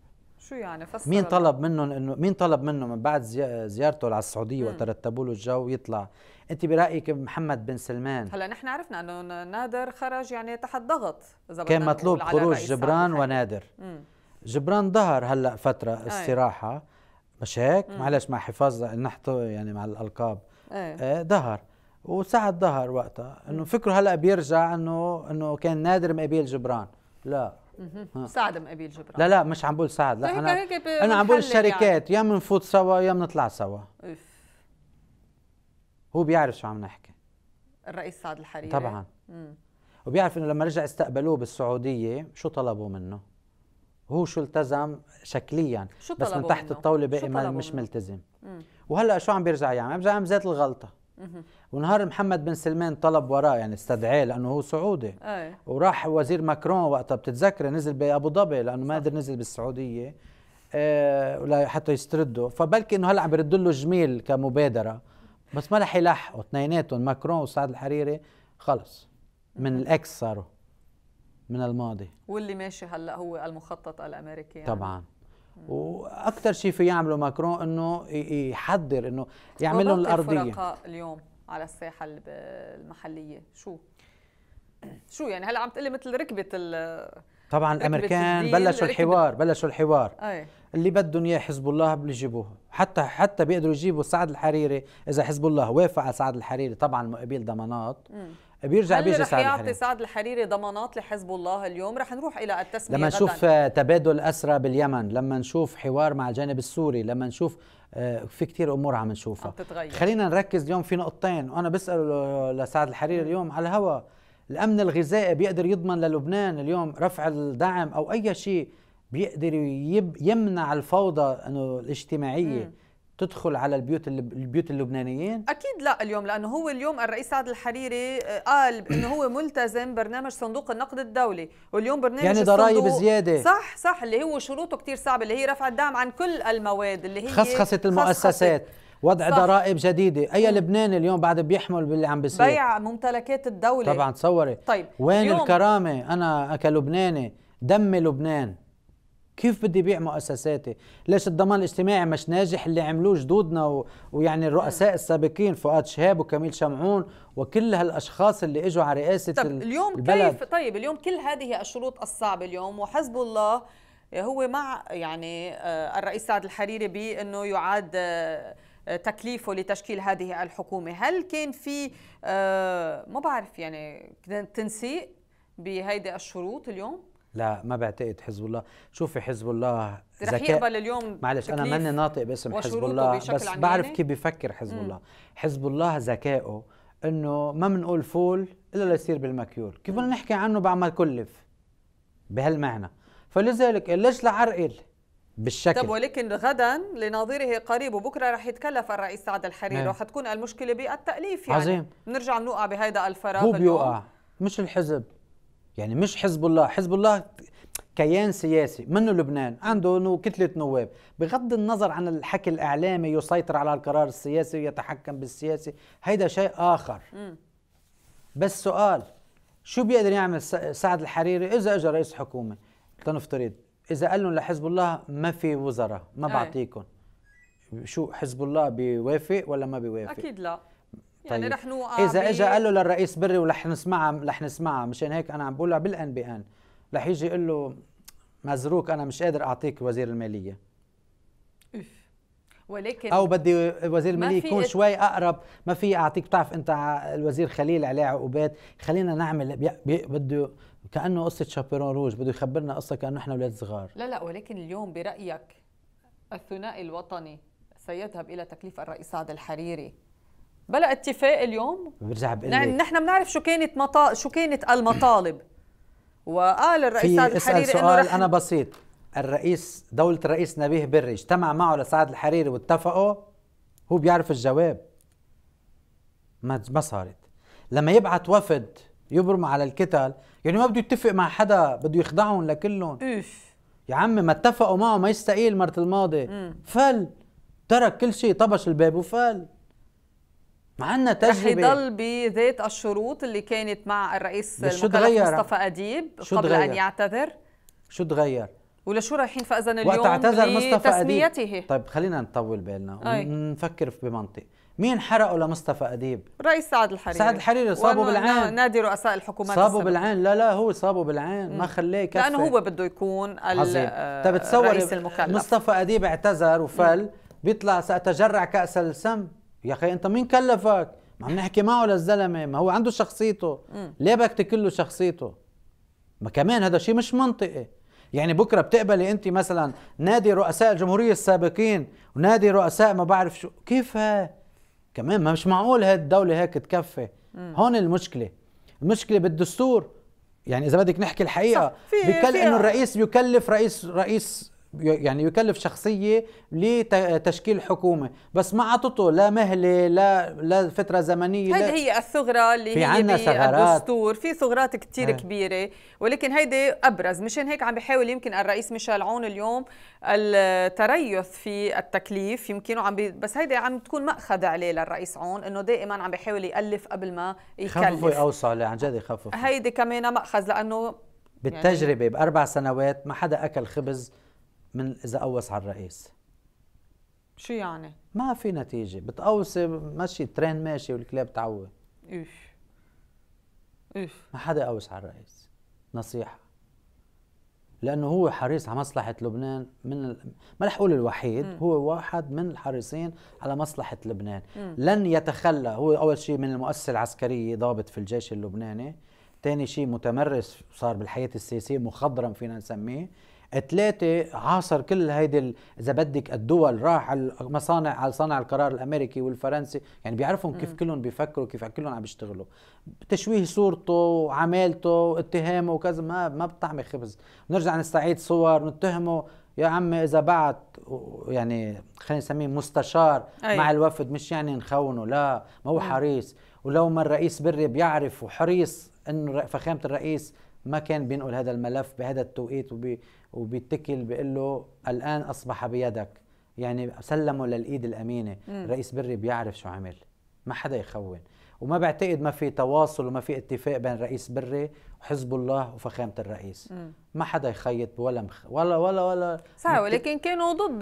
شو يعني فسر مين طلب منهم انه مين طلب منه من بعد زيارته على السعوديه وقت رتبوا له الجو يطلع انت برايك محمد بن سلمان هلا نحن عرفنا انه نادر خرج يعني تحت ضغط اذا كان مطلوب خروج جبران ونادر مم. جبران ظهر هلا فتره أي. استراحه مش هيك معلش مع حفاظ نحته يعني مع الالقاب آه، ظهر وسعد ظهر وقتها انه فكره هلا بيرجع انه انه كان نادر مقابل جبران لا سعد مقابل جبران لا لا مش عم بقول سعد لا انا انا عم بقول يعني. الشركات يعني. يا بنفوت سوا يا بنطلع سوا أوف. هو بيعرف شو عم نحكي الرئيس سعد الحريري طبعا مم. وبيعرف انه لما رجع استقبلوه بالسعوديه شو طلبوا منه هو شو التزم شكليا شو بس من تحت منه؟ الطاوله باقي مش ملتزم مم. وهلا شو عم بيرجع يعمل يعني؟ عم بيرجع يعمل زيت الغلطه ونهار محمد بن سلمان طلب وراه يعني استدعاه لانه هو سعودي أي. وراح وزير ماكرون وقتها بتتذكر نزل بابو ظبي لانه ما قدر نزل بالسعوديه آه حتى يسترده فبلكي انه هلا عم يرد له جميل كمبادره بس ما رح يلحقوا اثنيناتهم ماكرون وسعد الحريري خلص من الاكس صاروا من الماضي واللي ماشي هلا هو المخطط الامريكي يعني. طبعا واكثر شيء في يعمله ماكرون انه يحضر انه يعمل لهم الارضيه الفرقاء اليوم على الساحه المحليه شو شو يعني هلا عم تقلي مثل ركبه ال طبعا الامريكان بلشوا الحوار بلشوا الحوار أي. اللي بدهم اياه حزب الله بيجيبوه حتى حتى بيقدروا يجيبوا سعد الحريري اذا حزب الله وافق على سعد الحريري طبعا مقابل ضمانات بيرجع بيجي سعد الحريري يعطي سعد الحريري ضمانات لحزب الله اليوم رح نروح الى التسميه لما نشوف آه، تبادل اسرى باليمن لما نشوف حوار مع الجانب السوري لما نشوف آه، في كتير امور عم نشوفها عم تتغير. خلينا نركز اليوم في نقطتين وانا بساله لسعد الحريري اليوم على الهواء الامن الغذائي بيقدر يضمن للبنان اليوم رفع الدعم او اي شيء بيقدر يمنع الفوضى انه الاجتماعيه م. تدخل على البيوت البيوت اللبنانيين؟ اكيد لا اليوم لانه هو اليوم الرئيس سعد الحريري آه، قال انه هو ملتزم برنامج صندوق النقد الدولي واليوم برنامج يعني ضرائب زياده صح صح اللي هو شروطه كثير صعبه اللي هي رفع الدعم عن كل المواد اللي هي خصخصه المؤسسات خصخصة. وضع صح. ضرائب جديده اي لبنان اليوم بعد بيحمل باللي عم بيصير بيع ممتلكات الدوله طبعا تصوري طيب وين اليوم... الكرامه انا كلبناني دم لبنان كيف بدي بيع مؤسساتي؟ ليش الضمان الاجتماعي مش ناجح اللي عملوه جدودنا و... ويعني الرؤساء السابقين فؤاد شهاب وكميل شمعون وكل هالاشخاص اللي اجوا على رئاسه طب اليوم البلد. كيف طيب اليوم كل هذه الشروط الصعبه اليوم وحزب الله هو مع يعني آه، الرئيس سعد الحريري بانه يعاد آه، تكليفه لتشكيل هذه الحكومه، هل كان في آه، ما بعرف يعني تنسيق بهيدي الشروط اليوم؟ لا ما بعتقد حزب الله شوفي حزب الله رح يقبل اليوم معلش انا ماني ناطق باسم حزب الله بس بعرف يعني؟ كيف بيفكر حزب الله حزب الله ذكائه انه ما بنقول فول الا ليصير بالمكيول كيف بدنا نحكي عنه بعد ما كلف بهالمعنى فلذلك ليش لعرقل بالشكل طب ولكن غدا لناظره قريب وبكره رح يتكلف الرئيس سعد الحريري نعم. وحتكون المشكله بالتاليف يعني عظيم بنرجع بنوقع بهيدا الفراغ هو بيوقع مش الحزب يعني مش حزب الله حزب الله كيان سياسي منه لبنان عنده كتلة نواب بغض النظر عن الحكي الإعلامي يسيطر على القرار السياسي ويتحكم بالسياسي هيدا شيء آخر بس سؤال شو بيقدر يعمل سعد الحريري إذا إجا رئيس حكومة لنفترض إذا قال لهم لحزب الله ما في وزراء ما بعطيكم شو حزب الله بيوافق ولا ما بيوافق أكيد لا يعني طيب رح نوقع آه، اذا اجى قال له للرئيس بري ورح نسمعها رح نسمعها مشان هيك انا عم بقولها بالان بي ان رح يجي يقول له مزروك انا مش قادر اعطيك وزير الماليه ولكن او بدي وزير الماليه يكون شوي اقرب ما في اعطيك بتعرف انت الوزير خليل عليه عقوبات خلينا نعمل بي بي بده كانه قصه شابيرون روج بده يخبرنا قصه كانه احنا اولاد صغار لا لا ولكن اليوم برايك الثنائي الوطني سيذهب الى تكليف الرئيس سعد الحريري بلا اتفاق اليوم برجع بقول نحن نحن بنعرف شو كانت مطا... شو كانت المطالب وقال الرئيس سعد الحريري انه سؤال رح... انا بسيط الرئيس دولة الرئيس نبيه بري اجتمع معه لسعد الحريري واتفقوا هو بيعرف الجواب ما ما صارت لما يبعث وفد يبرم على الكتل يعني ما بده يتفق مع حدا بده يخدعهم لكلهم اوف يا عمي ما اتفقوا معه ما يستقيل مرة الماضي فل ترك كل شيء طبش الباب وفل معنا تجربه رح يضل بذات الشروط اللي كانت مع الرئيس المكلف مصطفى اديب قبل ان يعتذر شو تغير؟ ولشو رايحين فاذا اليوم وقت اعتذر مصطفى اديب طيب خلينا نطول بالنا ونفكر بمنطق مين حرقه لمصطفى اديب؟ رئيس سعد الحريري سعد الحريري صابه بالعين نادي رؤساء الحكومات صابه بالعين لا لا هو صابه بالعين ما خليه يكفي لانه هو بده يكون عظيم طيب آه، تصور مصطفى اديب اعتذر وفل بيطلع ساتجرع كاس السم يا اخي انت مين كلفك ما عم نحكي معه للزلمه ما هو عنده شخصيته ليه بدك تكله شخصيته ما كمان هذا شيء مش منطقي يعني بكره بتقبلي انت مثلا نادي رؤساء الجمهوريه السابقين ونادي رؤساء ما بعرف شو كيف ها كمان ما مش معقول هاي الدوله هيك تكفي هون المشكله المشكله بالدستور يعني اذا بدك نحكي الحقيقه بكل انه الرئيس بيكلف رئيس رئيس يعني يكلف شخصيه لتشكيل حكومه بس ما عطته لا مهله لا لا فتره زمنيه هيدي هي الثغره اللي في هي بالدستور في ثغرات كثير إيه. كبيره ولكن هيدي ابرز مشان هيك عم بحاول يمكن الرئيس ميشيل عون اليوم التريث في التكليف يمكن عم بي بس هيدي عم تكون مأخذ عليه للرئيس عون انه دائما عم بحاول يالف قبل ما يكلف يخففوا اوصى عن جد يخففوا هيدي كمان مأخذ لانه بالتجربه يعني باربع سنوات ما حدا اكل خبز من اذا قوس على الرئيس شو يعني؟ ما في نتيجة بتقوسي ماشي ترين ماشي والكلاب تعوي اوف اوف ما حدا يقوس على الرئيس نصيحة لأنه هو حريص على مصلحة لبنان من ال... ما رح أقول الوحيد م. هو واحد من الحريصين على مصلحة لبنان م. لن يتخلى هو أول شيء من المؤسسة العسكرية ضابط في الجيش اللبناني ثاني شيء متمرس صار بالحياة السياسية مخضرم فينا نسميه ثلاثة عاصر كل هيدي إذا بدك الدول راح على مصانع على صانع القرار الأمريكي والفرنسي يعني بيعرفهم كيف كلهم بيفكروا كيف كلهم عم بيشتغلوا تشويه صورته وعمالته واتهامه وكذا ما ما بتطعمي خبز نرجع نستعيد صور نتهمه يا عمي اذا بعت يعني خلينا نسميه مستشار أي. مع الوفد مش يعني نخونه لا ما هو حريص ولو ما الرئيس بري بيعرف وحريص انه فخامه الرئيس ما كان بينقل هذا الملف بهذا التوقيت وبي وبيتكل بيقول له الان اصبح بيدك يعني سلمه للايد الامينه مم. رئيس بري بيعرف شو عمل ما حدا يخون وما بعتقد ما في تواصل وما في اتفاق بين رئيس بري وحزب الله وفخامه الرئيس مم. ما حدا يخيط ولا مخ... ولا ولا ولا صحيح ولكن كانوا ضد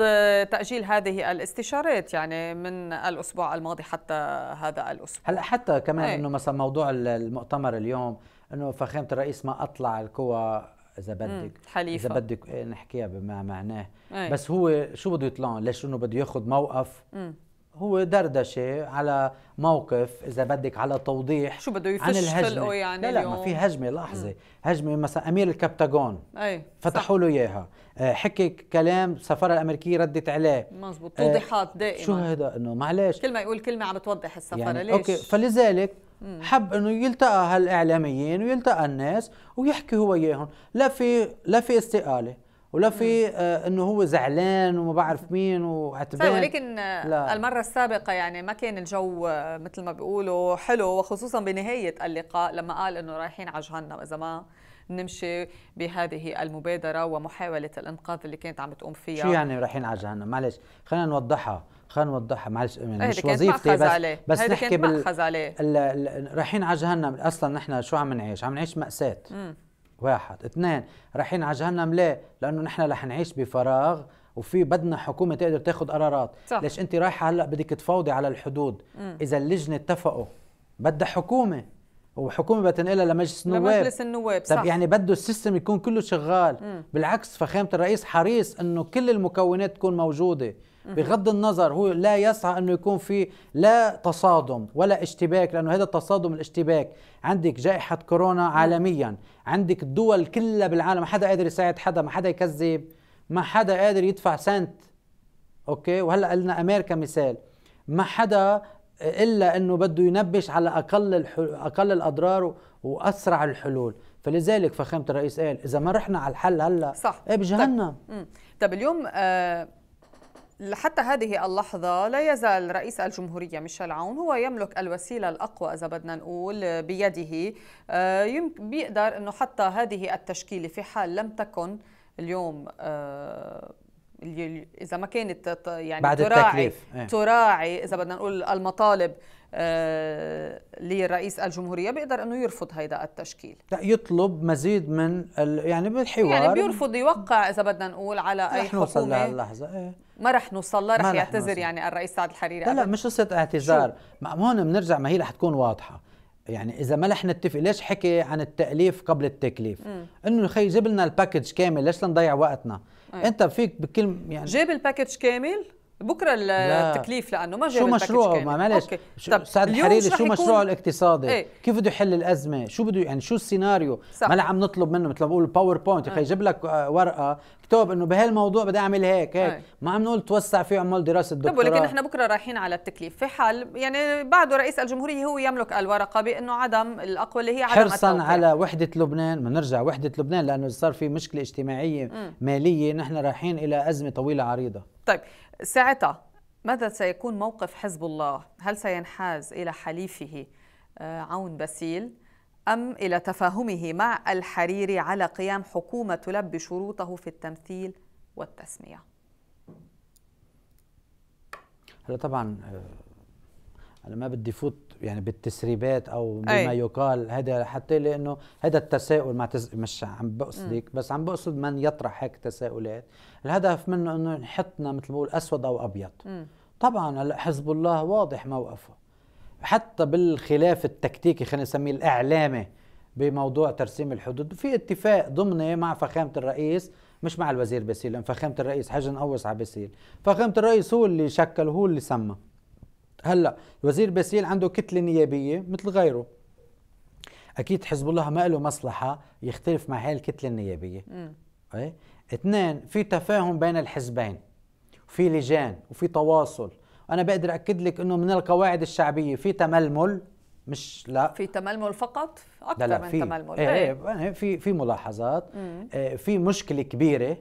تاجيل هذه الاستشارات يعني من الاسبوع الماضي حتى هذا الاسبوع هلا حتى كمان إيه. انه مثلا موضوع المؤتمر اليوم انه فخامه الرئيس ما اطلع القوى اذا بدك حليفه اذا بدك نحكيها بما معناه أي. بس هو شو بده يطلع ليش انه بده ياخذ موقف مم. هو دردشه على موقف اذا بدك على توضيح شو بده يفش عن الهجمه يعني لا لا اليوم. ما في هجمه لحظه هجمه مثلا امير الكبتاغون اي فتحوا له اياها آه، حكي كلام السفاره الامريكيه ردت عليه مزبوط آه، توضيحات دائما شو هذا انه معلش كل ما يقول كلمه عم بتوضح السفاره يعني ليش اوكي فلذلك حب انه يلتقى هالاعلاميين ويلتقى الناس ويحكي هو اياهم لا في لا في استقاله ولا في آه انه هو زعلان وما بعرف مين وعتبان ولكن لا. المره السابقه يعني ما كان الجو آه، مثل ما بيقولوا حلو وخصوصا بنهايه اللقاء لما قال انه رايحين على جهنم اذا ما نمشي بهذه المبادره ومحاوله الانقاذ اللي كانت عم تقوم فيها شو يعني رايحين على جهنم معلش خلينا نوضحها خلينا نوضحها معلش مش وظيفتي بس عليه. بس نحكي بال رايحين على جهنم اصلا نحن شو عم نعيش؟ عم نعيش مأساة مم. واحد، اثنين رايحين على جهنم ليه؟ لأنه نحن رح نعيش بفراغ وفي بدنا حكومه تقدر تاخذ قرارات صح. ليش انت رايحه هلا بدك تفاوضي على الحدود مم. اذا اللجنه اتفقوا بدها حكومه وحكومه بتنقلها لمجلس النواب لمجلس النواب صح طب يعني بده السيستم يكون كله شغال م. بالعكس فخامه الرئيس حريص انه كل المكونات تكون موجوده بغض النظر هو لا يسعى انه يكون في لا تصادم ولا اشتباك لانه هذا التصادم الاشتباك عندك جائحه كورونا عالميا عندك الدول كلها بالعالم ما حدا قادر يساعد حدا ما حدا يكذب ما حدا قادر يدفع سنت اوكي وهلا قلنا امريكا مثال ما حدا الا انه بده ينبش على اقل الحل... اقل الاضرار واسرع الحلول فلذلك فخامه الرئيس قال اذا ما رحنا على الحل هلا صح ايه بجهنم طب, طب اليوم آه حتى هذه اللحظة لا يزال رئيس الجمهورية ميشيل عون هو يملك الوسيلة الأقوى إذا بدنا نقول بيده آه يمكن بيقدر أنه حتى هذه التشكيلة في حال لم تكن اليوم آه اذا ما كانت يعني بعد تراعي التكليف. إيه. تراعي اذا بدنا نقول المطالب آه، لرئيس الجمهوريه بيقدر انه يرفض هذا التشكيل لا يطلب مزيد من ال... يعني بالحوار يعني بيرفض يوقع اذا بدنا نقول على اي حكومه رح نوصل لهاللحظه ايه ما رح نوصل رح, رح يعتذر نوصل. يعني الرئيس سعد الحريري لا لا مش قصه اعتذار ما هون بنرجع ما هي رح تكون واضحه يعني اذا ما رح نتفق ليش حكي عن التاليف قبل التكليف انه خي جيب لنا الباكج كامل ليش لنضيع وقتنا أيه. انت فيك بكل يعني جاب الباكج كامل بكره التكليف لانه ما جاب شو مشروعه معلش استاذ سعد الحريري شو مشروعه الاقتصادي ايه؟ كيف بده يحل الازمه شو بده يعني شو السيناريو صح. ما عم نطلب منه مثل ما بقول إيه. باوربوينت اه. يجيب لك ورقه اكتب انه بهالموضوع بدي اعمل هيك هيك ايه؟ ما عم نقول توسع فيه عمال دراسه دكتوراه طيب ولكن احنا بكره رايحين على التكليف في حال يعني بعده رئيس الجمهوريه هو يملك الورقه بانه عدم الاقوى اللي هي عدم حرصا على وحده لبنان بنرجع وحده لبنان لانه صار في مشكله اجتماعيه ماليه نحن رايحين الى ازمه طويله عريضه طيب ساعتها ماذا سيكون موقف حزب الله؟ هل سينحاز إلى حليفه آه، عون باسيل أم إلى تفاهمه مع الحريري على قيام حكومة تلبي شروطه في التمثيل والتسمية؟ هلا طبعا آه، أنا ما بدي فوت يعني بالتسريبات او بما أي. يقال هذا حتى لانه هذا التساؤل ما تز... مش عم بقصدك بس عم بقصد من يطرح هيك تساؤلات الهدف منه انه نحطنا مثل ما بقول اسود او ابيض م. طبعا هلا حزب الله واضح موقفه حتى بالخلاف التكتيكي خلينا نسميه الاعلامي بموضوع ترسيم الحدود في اتفاق ضمني مع فخامه الرئيس مش مع الوزير بسيل لان فخامه الرئيس حجن اوس على بسيل فخامه الرئيس هو اللي شكل هو اللي سمى هلا وزير باسيل عنده كتله نيابيه مثل غيره اكيد حزب الله ما له مصلحه يختلف مع هاي الكتله النيابيه اي اثنين في تفاهم بين الحزبين في لجان وفي تواصل انا بقدر اكد لك انه من القواعد الشعبيه في تململ مش لا في تململ فقط اكثر لا لا من تململ إيه،, طيب. ايه ايه في في ملاحظات اه في مشكله كبيره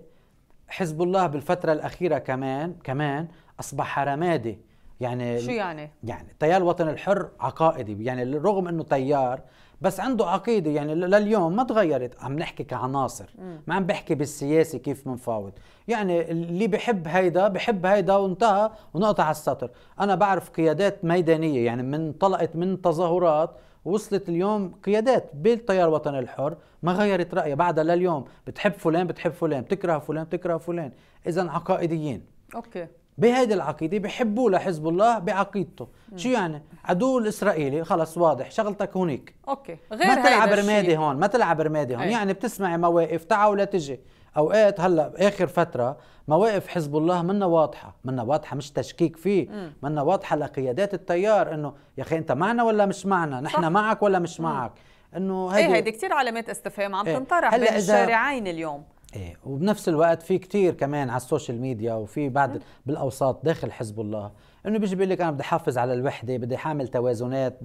حزب الله بالفتره الاخيره كمان كمان اصبح رمادي يعني شو يعني؟ يعني التيار الوطني الحر عقائدي يعني رغم انه تيار بس عنده عقيدة يعني لليوم ما تغيرت عم نحكي كعناصر ما عم بحكي بالسياسي كيف منفاوض يعني اللي بحب هيدا بحب هيدا وانتهى ونقطع على السطر أنا بعرف قيادات ميدانية يعني من طلقت من تظاهرات وصلت اليوم قيادات بالتيار الوطني الحر ما غيرت رأيها بعدها لليوم بتحب فلان بتحب فلان بتكره فلان بتكره فلان إذا عقائديين أوكي بهيدي العقيده بحبوا لحزب الله بعقيدته مم. شو يعني عدو الاسرائيلي خلص واضح شغلتك هونيك اوكي غير ما تلعب رمادي هون ما تلعب رمادي هون أي. يعني بتسمعي مواقف تعا ولا تجي اوقات هلا اخر فتره مواقف حزب الله منا واضحه منا واضحه مش تشكيك فيه منا واضحه لقيادات التيار انه يا اخي انت معنا ولا مش معنا نحن معك ولا مش معك انه انه إيه هيدي كثير علامات استفهام عم ايه. تنطرح بين الشارعين اليوم ايه وبنفس الوقت في كتير كمان على السوشيال ميديا وفي بعض بالاوساط داخل حزب الله انه بيجي بيقول لك انا بدي احافظ على الوحده بدي حامل توازنات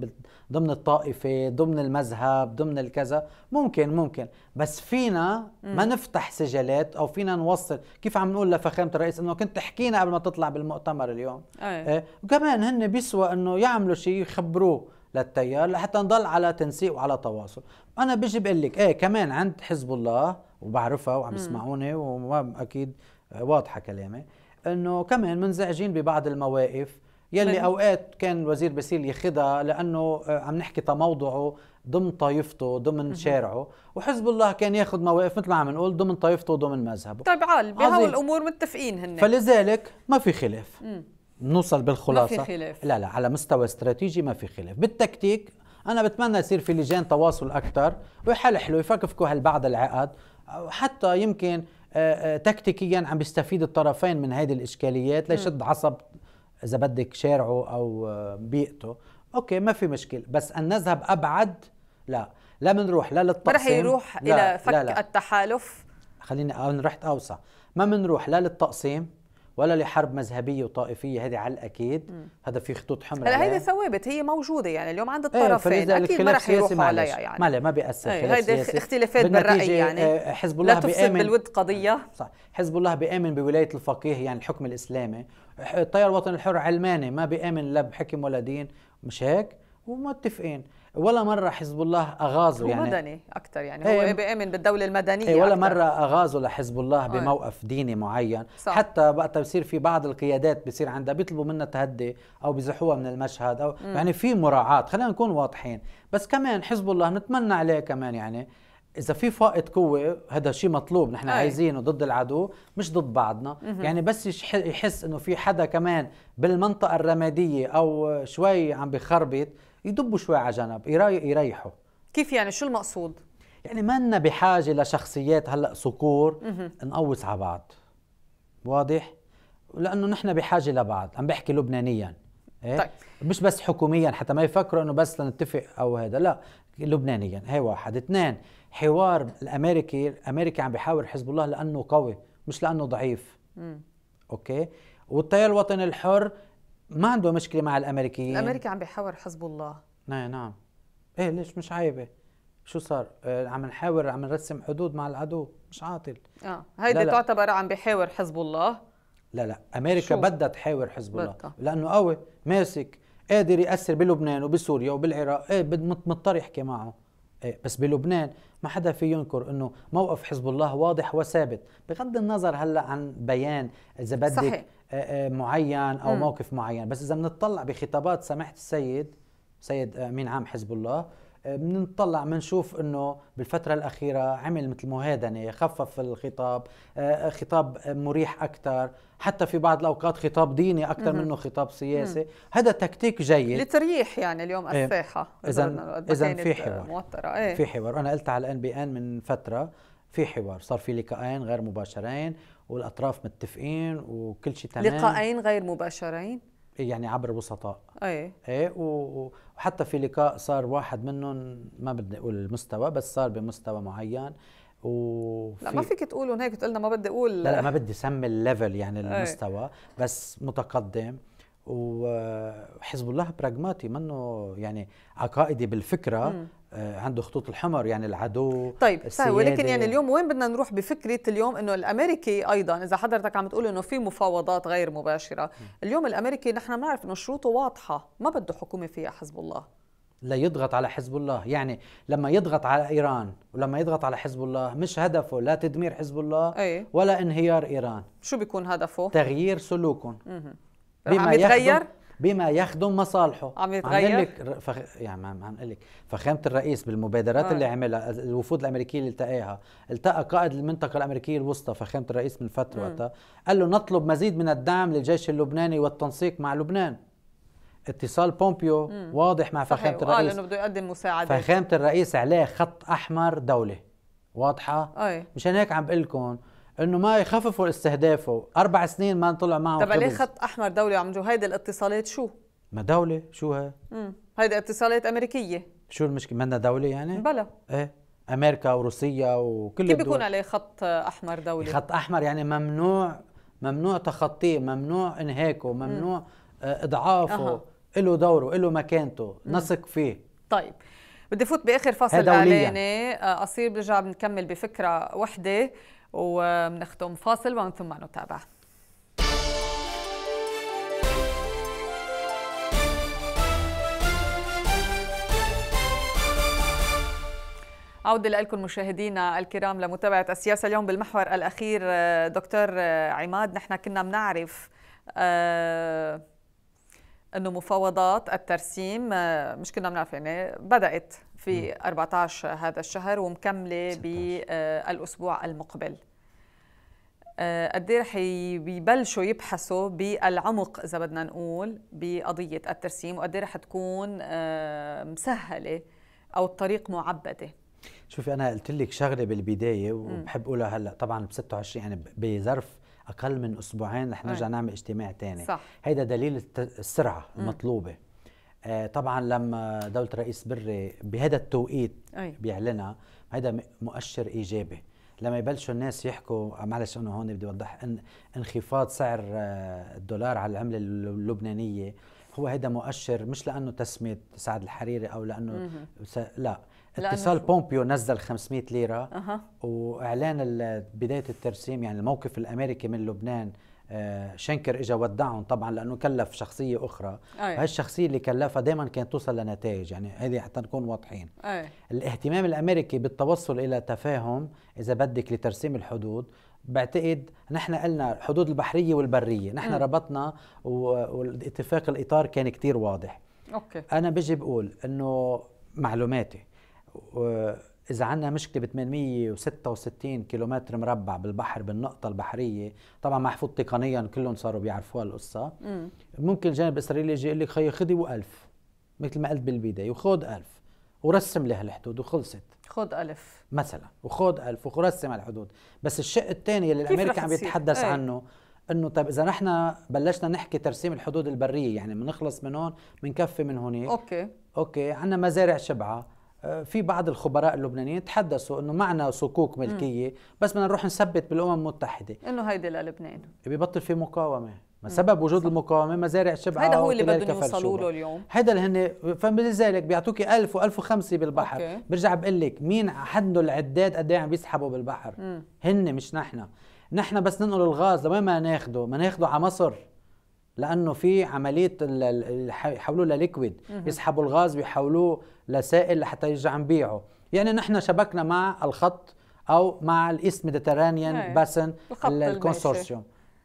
ضمن الطائفه ضمن المذهب ضمن الكذا ممكن ممكن بس فينا ما نفتح سجلات او فينا نوصل كيف عم نقول لفخامه الرئيس انه كنت تحكينا قبل ما تطلع بالمؤتمر اليوم أي. إيه وكمان هن بيسوى انه يعملوا شيء يخبروه للتيار لحتى نضل على تنسيق وعلى تواصل انا بيجي بقول لك ايه كمان عند حزب الله وبعرفها وعم يسمعوني واكيد واضحه كلامي انه كمان منزعجين ببعض المواقف يلي من... اوقات كان الوزير بسيل ياخذها لانه آه، عم نحكي تموضعه ضمن طائفته ضمن شارعه وحزب الله كان ياخذ مواقف مثل ما عم نقول ضمن طائفته وضمن مذهبه طيب عال بهول الامور متفقين هن فلذلك ما في خلاف نوصل بالخلاصه ما في خلاف لا لا على مستوى استراتيجي ما في خلاف بالتكتيك انا بتمنى يصير في لجان تواصل اكثر ويحلحلوا يفكفكوا هالبعض العقد حتى يمكن آه، آه، تكتيكيا عم بيستفيد الطرفين من هذه الاشكاليات ليشد عصب اذا بدك شارعه او آه، بيئته اوكي ما في مشكله بس ان نذهب ابعد لا لا بنروح لا للتقسيم رح يروح لا الى فك لا لا. التحالف خليني انا رحت اوسع ما بنروح لا للتقسيم ولا لحرب مذهبيه وطائفيه هذه على الاكيد هذا في خطوط حمراء هلا هيدي ثوابت هي موجوده يعني اليوم عند إيه، الطرفين ايه اكيد ما رح يروحوا عليها يعني ما لا ما بياثر ايه هيدي اختلافات بالراي يعني آه، حزب الله لا تفسد بالود قضيه صح حزب الله بيامن بولايه الفقيه يعني الحكم الاسلامي التيار الوطني الحر علماني ما بيامن لا بحكم ولا دين مش هيك ومتفقين ولا مره حزب الله اغاظوا يعني مدني اكثر يعني هو إيه، بيامن بالدوله المدنيه إيه، ولا أكتر. مره اغاظوا لحزب الله آه. بموقف ديني معين صح. حتى وقتها بصير في بعض القيادات بصير عندها بيطلبوا منها تهدي او بيزحوها من المشهد او م. يعني في مراعاه خلينا نكون واضحين بس كمان حزب الله نتمنى عليه كمان يعني اذا في فائض قوه هذا شيء مطلوب نحن أي. عايزينه ضد العدو مش ضد بعضنا مهم. يعني بس يحس انه في حدا كمان بالمنطقه الرماديه او شوي عم بخربط يدبوا شوي على جنب يريحوا كيف يعني شو المقصود؟ يعني لنا بحاجه لشخصيات هلا صقور نقوص على بعض واضح؟ لانه نحن بحاجه لبعض عم بحكي لبنانيا إيه؟ طيب. مش بس حكوميا حتى ما يفكروا انه بس لنتفق او هذا لا لبنانيا هي واحد اثنين حوار الامريكي الامريكي عم بيحاور حزب الله لانه قوي مش لانه ضعيف مم. اوكي والتيار الوطني الحر ما عنده مشكله مع الامريكيين الامريكي عم بيحاور حزب الله نعم نعم ايه ليش مش عيبه شو صار آه عم نحاور عم نرسم حدود مع العدو مش عاطل اه هيدي لا تعتبر لا. عم بيحاور حزب الله لا لا امريكا بدها تحاور حزب الله لانه قوي ماسك قادر ياثر بلبنان وبسوريا وبالعراق ايه مضطر يحكي معه إيه بس بلبنان ما حدا في ينكر انه موقف حزب الله واضح وثابت بغض النظر هلا عن بيان اذا بدك صحيح. آه، آه، معين او م. موقف معين بس اذا بنطلع بخطابات سمحت السيد سيد آه، امين عام حزب الله بنطلع بنشوف انه بالفتره الاخيره عمل مثل مهادنه خفف الخطاب خطاب مريح اكثر حتى في بعض الاوقات خطاب ديني اكثر منه خطاب سياسي هذا تكتيك جيد لتريح يعني اليوم إيه. الساحه اذا اذا في حوار ايه؟ في حوار انا قلت على الان بي ان من فتره في حوار صار في لقاءين غير مباشرين والاطراف متفقين وكل شيء تمام لقاءين غير مباشرين يعني عبر وسطاء اي ايه, إيه، وحتى في لقاء صار واحد منهم ما بدي اقول المستوى بس صار بمستوى معين و لا ما فيك تقولوا هيك تقول لنا ما بدي اقول لا, لا ما بدي سمي الليفل يعني إيه. المستوى أي. بس متقدم وحزب الله براغماتي منه يعني عقائدي بالفكره م. آه، عنده خطوط الحمر يعني العدو طيب صحيح ولكن يعني اليوم وين بدنا نروح بفكره اليوم انه الامريكي ايضا اذا حضرتك عم تقول انه في مفاوضات غير مباشره اليوم الامريكي نحن بنعرف انه شروطه واضحه ما بده حكومه فيها حزب الله لا يضغط على حزب الله يعني لما يضغط على إيران ولما يضغط على حزب الله مش هدفه لا تدمير حزب الله أي. ولا انهيار إيران شو بيكون هدفه؟ تغيير سلوكهم بما عم يتغير؟ بما يخدم مصالحه عم يتغير لك فخ... يعني عم لك فخامه الرئيس بالمبادرات آه. اللي عملها الوفود الامريكي اللي التقاها التقى قائد المنطقه الامريكيه الوسطى فخامه الرئيس من فتره وقتها قال له نطلب مزيد من الدعم للجيش اللبناني والتنسيق مع لبنان اتصال بومبيو مم. واضح مع فخامه الرئيس انه بده يقدم مساعدات فخامه الرئيس عليه خط احمر دوله واضحه أي. مشان هيك عم بقول لكم انه ما يخففوا استهدافه اربع سنين ما طلع معهم طب ليه خط احمر دولي عم جو هيدي الاتصالات شو ما دولة شو ها امم هيدي اتصالات امريكية شو المشكلة منا دولة يعني بلا ايه امريكا وروسيا وكل كيف بيكون عليه خط احمر دولي خط احمر يعني ممنوع ممنوع تخطيه ممنوع انهاكه ممنوع مم. اضعافه أه. له دوره له مكانته نثق فيه طيب بدي فوت باخر فصل اعلاني آه، قصير برجع بنكمل بفكره وحده وبنختم فاصل ومن ثم نتابع عودة لكم مشاهدينا الكرام لمتابعة السياسة اليوم بالمحور الأخير آه، دكتور آه، عماد نحن كنا بنعرف آه، أنه مفاوضات الترسيم مش كنا بنعرف يعني بدأت في 14 هذا الشهر ومكمله بالاسبوع المقبل آه، قد ايه رح يبلشوا يبحثوا بالعمق اذا بدنا نقول بقضيه الترسيم وقد ايه رح تكون آه، مسهله او الطريق معبده شوفي انا قلت لك شغله بالبدايه وبحب اقولها هلا طبعا ب 26 يعني بظرف اقل من اسبوعين رح نرجع نعمل اجتماع ثاني هيدا دليل السرعه المطلوبه آه، طبعا لما دوله رئيس بري بهذا التوقيت بيعلنها هذا مؤشر ايجابي لما يبلشوا الناس يحكوا آه، معلش انا هون بدي اوضح إن انخفاض سعر آه، الدولار على العمله اللبنانيه هو هذا مؤشر مش لانه تسميه سعد الحريري او لانه س... لا اتصال بومبيو نزل 500 ليره أه. واعلان بدايه الترسيم يعني الموقف الامريكي من لبنان آه، شنكر اجى ودعهم طبعا لانه كلف شخصيه اخرى أيه. هالشخصيه اللي كلفها دائما كانت توصل لنتائج يعني هذه حتى نكون واضحين أيه. الاهتمام الامريكي بالتوصل الى تفاهم اذا بدك لترسيم الحدود بعتقد نحن قلنا الحدود البحريه والبريه نحن م. ربطنا والاتفاق الاطار كان كتير واضح اوكي انا بجي بقول انه معلوماتي إذا عندنا مشكلة ب 866 كيلومتر مربع بالبحر بالنقطة البحرية طبعا محفوظ تقنيا كلهم صاروا بيعرفوها القصة مم. ممكن الجانب الإسرائيلي يجي يقول لك خيي خذي وألف مثل ما قلت بالبداية وخذ ألف ورسم لي هالحدود وخلصت خذ ألف مثلا وخذ ألف ورسم الحدود بس الشق الثاني اللي الأمريكا عم يتحدث ايه. عنه انه طيب اذا نحن بلشنا نحكي ترسيم الحدود البريه يعني بنخلص من هون بنكفي من هونيك اوكي اوكي عندنا مزارع شبعه في بعض الخبراء اللبنانيين تحدثوا انه معنا صكوك ملكيه بس بدنا نروح نثبت بالامم المتحده انه هيدي للبنان ببطل في مقاومه ما سبب وجود صح. المقاومه مزارع شبعة هذا هو اللي بدهم يوصلوا له اليوم هذا اللي هن فلذلك بيعطوك 1000 و1005 بالبحر أوكي. برجع بقول لك مين عنده العداد قد ايه عم بيسحبوا بالبحر مم. هن مش نحن نحن بس ننقل الغاز لوين ما ناخده ما ناخده على مصر لانه في عمليه يحولوه لليكويد يسحبوا الغاز ويحولوه لسائل لحتى يرجع نبيعه يعني نحن شبكنا مع الخط او مع الايست ميديترانيان إيه. باسن الكونسورسيوم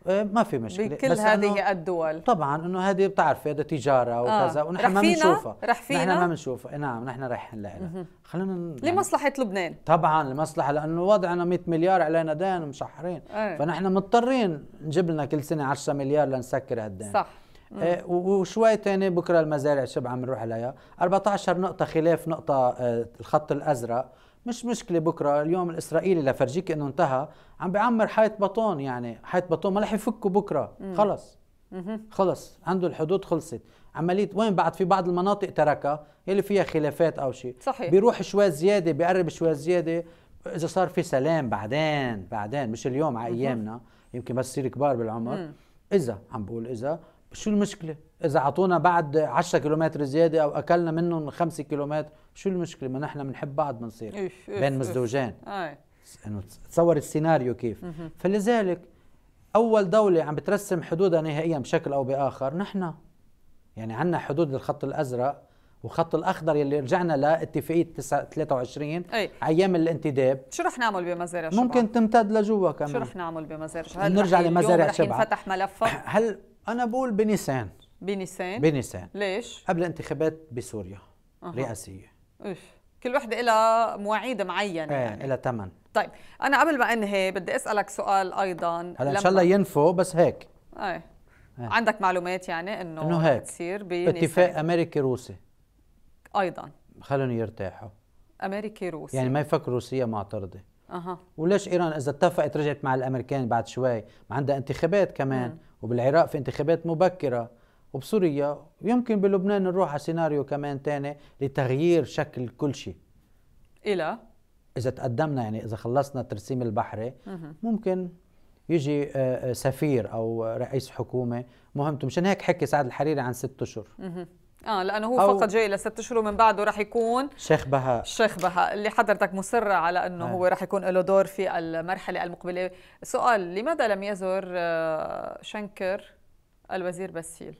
إيه، ما في مشكله بكل هذه الدول طبعا انه هذه بتعرفي هذا تجاره آه. وكذا آه. ونحن ما بنشوفها نحن ما بنشوفها إيه، نعم نحن رايحين لها خلينا يعني لمصلحه لبنان طبعا لمصلحه لانه وضعنا 100 مليار علينا دين ومشحرين آه. فنحن مضطرين نجيب لنا كل سنه 10 مليار لنسكر هالدين صح إيه وشوي تاني بكره المزارع شب عم نروح عليها 14 نقطه خلاف نقطه آه، الخط الازرق مش مشكله بكره اليوم الاسرائيلي لفرجيك انه انتهى عم بعمر حيط بطون يعني حيط بطون ما رح يفكوا بكره خلص خلص عنده الحدود خلصت عمليه وين بعد في بعض المناطق تركها يلي فيها خلافات او شيء صحيح بيروح شوي زياده بيقرب شوي زياده اذا صار في سلام بعدين بعدين مش اليوم على ايامنا يمكن بس يصير كبار بالعمر اذا عم بقول اذا شو المشكله اذا اعطونا بعد 10 كيلومتر زياده او اكلنا منهم 5 كيلومتر شو المشكله ما نحن بنحب بعض بنصير بين مزدوجين آه. انه تصور السيناريو كيف فلذلك اول دوله عم بترسم حدودها نهائيا بشكل او باخر نحن يعني عندنا حدود الخط الازرق وخط الاخضر يلي رجعنا لاتفاقيه 23 أي. ايام الانتداب شو رح نعمل بمزارع شبعة؟ ممكن تمتد لجوا كمان شو رح نعمل بمزارع شبعة؟ هل نرجع لمزارع شبعة رح ينفتح ملفها؟ هل انا بقول بنيسان بنيسان بنيسان ليش؟ قبل انتخابات بسوريا أه. رئاسيه اف كل وحده لها مواعيد معينه ايه يعني. لها ثمن طيب انا قبل ما انهي بدي اسالك سؤال ايضا هلا ان شاء الله ينفوا بس هيك إيه. ايه عندك معلومات يعني انه انه هيك تصير اتفاق امريكي روسي ايضا خلوني يرتاحوا امريكي روسي يعني ما يفكروا روسيا معترضه اها وليش ايران اذا اتفقت رجعت مع الامريكان بعد شوي ما عندها انتخابات كمان مم. وبالعراق في انتخابات مبكرة وبسوريا يمكن بلبنان نروح على سيناريو كمان تاني لتغيير شكل كل شيء إلى إذا تقدمنا يعني إذا خلصنا ترسيم البحري ممكن يجي آه، آه، سفير أو رئيس حكومة مهمته مشان هيك حكي سعد الحريري عن ست أشهر اه لانه هو فقط جاي لست اشهر ومن بعده رح يكون شيخ بهاء شيخ بهاء اللي حضرتك مصره على انه آه. هو رح يكون له دور في المرحله المقبله سؤال لماذا لم يزر آه، شنكر الوزير بسيل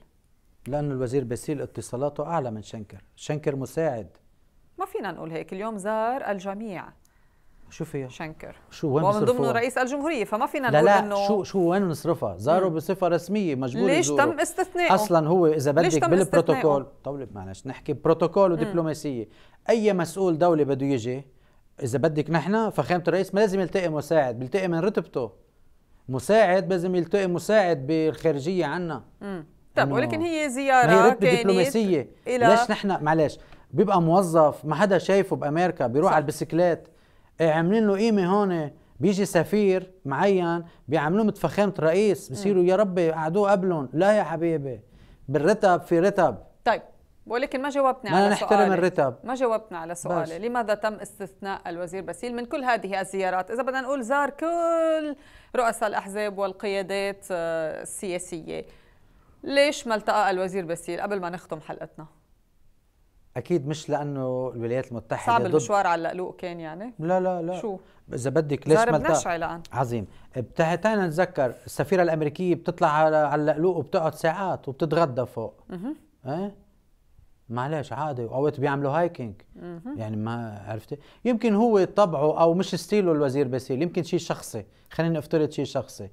لانه الوزير بسيل اتصالاته اعلى من شنكر شنكر مساعد ما فينا نقول هيك اليوم زار الجميع شو فيها؟ شنكر شو وين ومن ضمنه رئيس الجمهوريه فما فينا نقول لا لا انه شو شو وين بنصرفها؟ زاروا بصفه رسميه مجبور ليش تم استثنائه؟ اصلا هو اذا بدك بالبروتوكول طول معلش نحكي بروتوكول ودبلوماسيه اي مسؤول دوله بده يجي اذا بدك نحن فخامه الرئيس ما لازم يلتقي مساعد بيلتقي من رتبته مساعد لازم يلتقي مساعد بالخارجيه عنا طيب ولكن هي زياره هي رتبه دبلوماسيه إلى ليش نحن معلش بيبقى موظف ما حدا شايفه بامريكا بيروح صح. على البسكليت عاملين له قيمه هون بيجي سفير معين بيعملوه متفخمة رئيس بصيروا يا ربي قعدوه قبلهم لا يا حبيبي بالرتب في رتب طيب ولكن ما جاوبتني على سؤالي نحترم الرتب ما جاوبتنا على سؤالي لماذا تم استثناء الوزير باسيل من كل هذه الزيارات اذا بدنا نقول زار كل رؤساء الاحزاب والقيادات آه، السياسيه ليش ما التقى الوزير باسيل قبل ما نختم حلقتنا اكيد مش لانه الولايات المتحده صعب المشوار على اللقلوق كان يعني لا لا لا شو اذا بدك ليش ما عظيم بتعتنا نتذكر السفيره الامريكيه بتطلع على على اللقلوق وبتقعد ساعات وبتتغدى فوق اها معلش عادي واوقات بيعملوا هايكينج يعني ما عرفتي يمكن هو طبعه او مش ستيله الوزير باسيل يمكن شيء شخصي خلينا نفترض شيء شخصي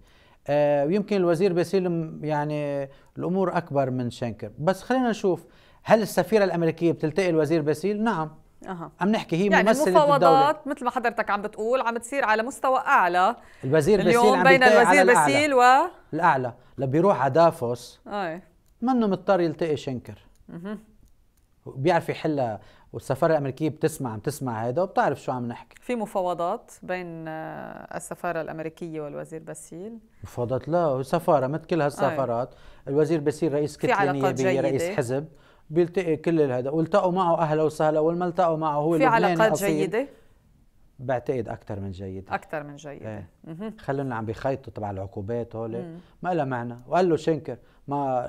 آه يمكن الوزير باسيل يعني الامور اكبر من شنكر بس خلينا نشوف هل السفيره الامريكيه بتلتقي الوزير باسيل نعم أه. عم نحكي هي يعني ممثلة المفاوضات مثل ما حضرتك عم بتقول عم بتصير على مستوى اعلى الوزير اليوم باسيل اليوم بين الوزير باسيل و الاعلى لما بيروح على دافوس اي منه مضطر يلتقي شنكر اها بيعرف يحلها والسفاره الامريكيه بتسمع عم تسمع هذا وبتعرف شو عم نحكي في مفاوضات بين آه، السفاره الامريكيه والوزير باسيل مفاوضات لا سفاره مثل كل هالسفارات أي. الوزير باسيل رئيس كتله نيابيه رئيس حزب بيلتقي كل هذا والتقوا معه اهلا وسهلا والما التقوا معه هو في علاقات جيده بعتقد اكثر من جيد اكثر من جيد ايه. خلونا عم بيخيطوا تبع العقوبات هول ما لها معنى وقال له شنكر ما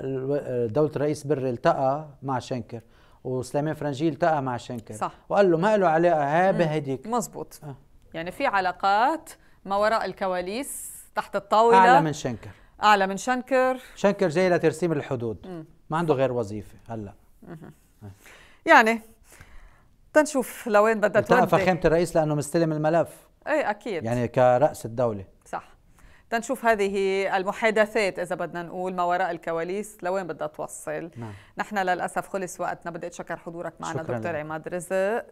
دوله رئيس بري التقى مع شنكر وسليمان فرنجي التقى مع شنكر صح. وقال له ما له علاقه ها بهديك مزبوط آه. يعني في علاقات ما وراء الكواليس تحت الطاوله اعلى من شنكر اعلى من شنكر شنكر جاي لترسيم الحدود مم. ما عنده غير وظيفه هلا يعني تنشوف لوين بدها تودي فخامه الرئيس لانه مستلم الملف ايه اكيد يعني كراس الدوله صح تنشوف هذه المحادثات اذا بدنا نقول ما وراء الكواليس لوين بدها توصل نعم. نحن للاسف خلص وقتنا بدي اتشكر حضورك معنا دكتور عماد رزق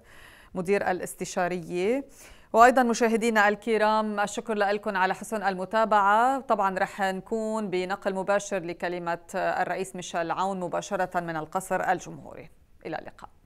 مدير الاستشاريه وايضا مشاهدينا الكرام الشكر لكم على حسن المتابعه طبعا رح نكون بنقل مباشر لكلمه الرئيس ميشيل عون مباشره من القصر الجمهوري الى اللقاء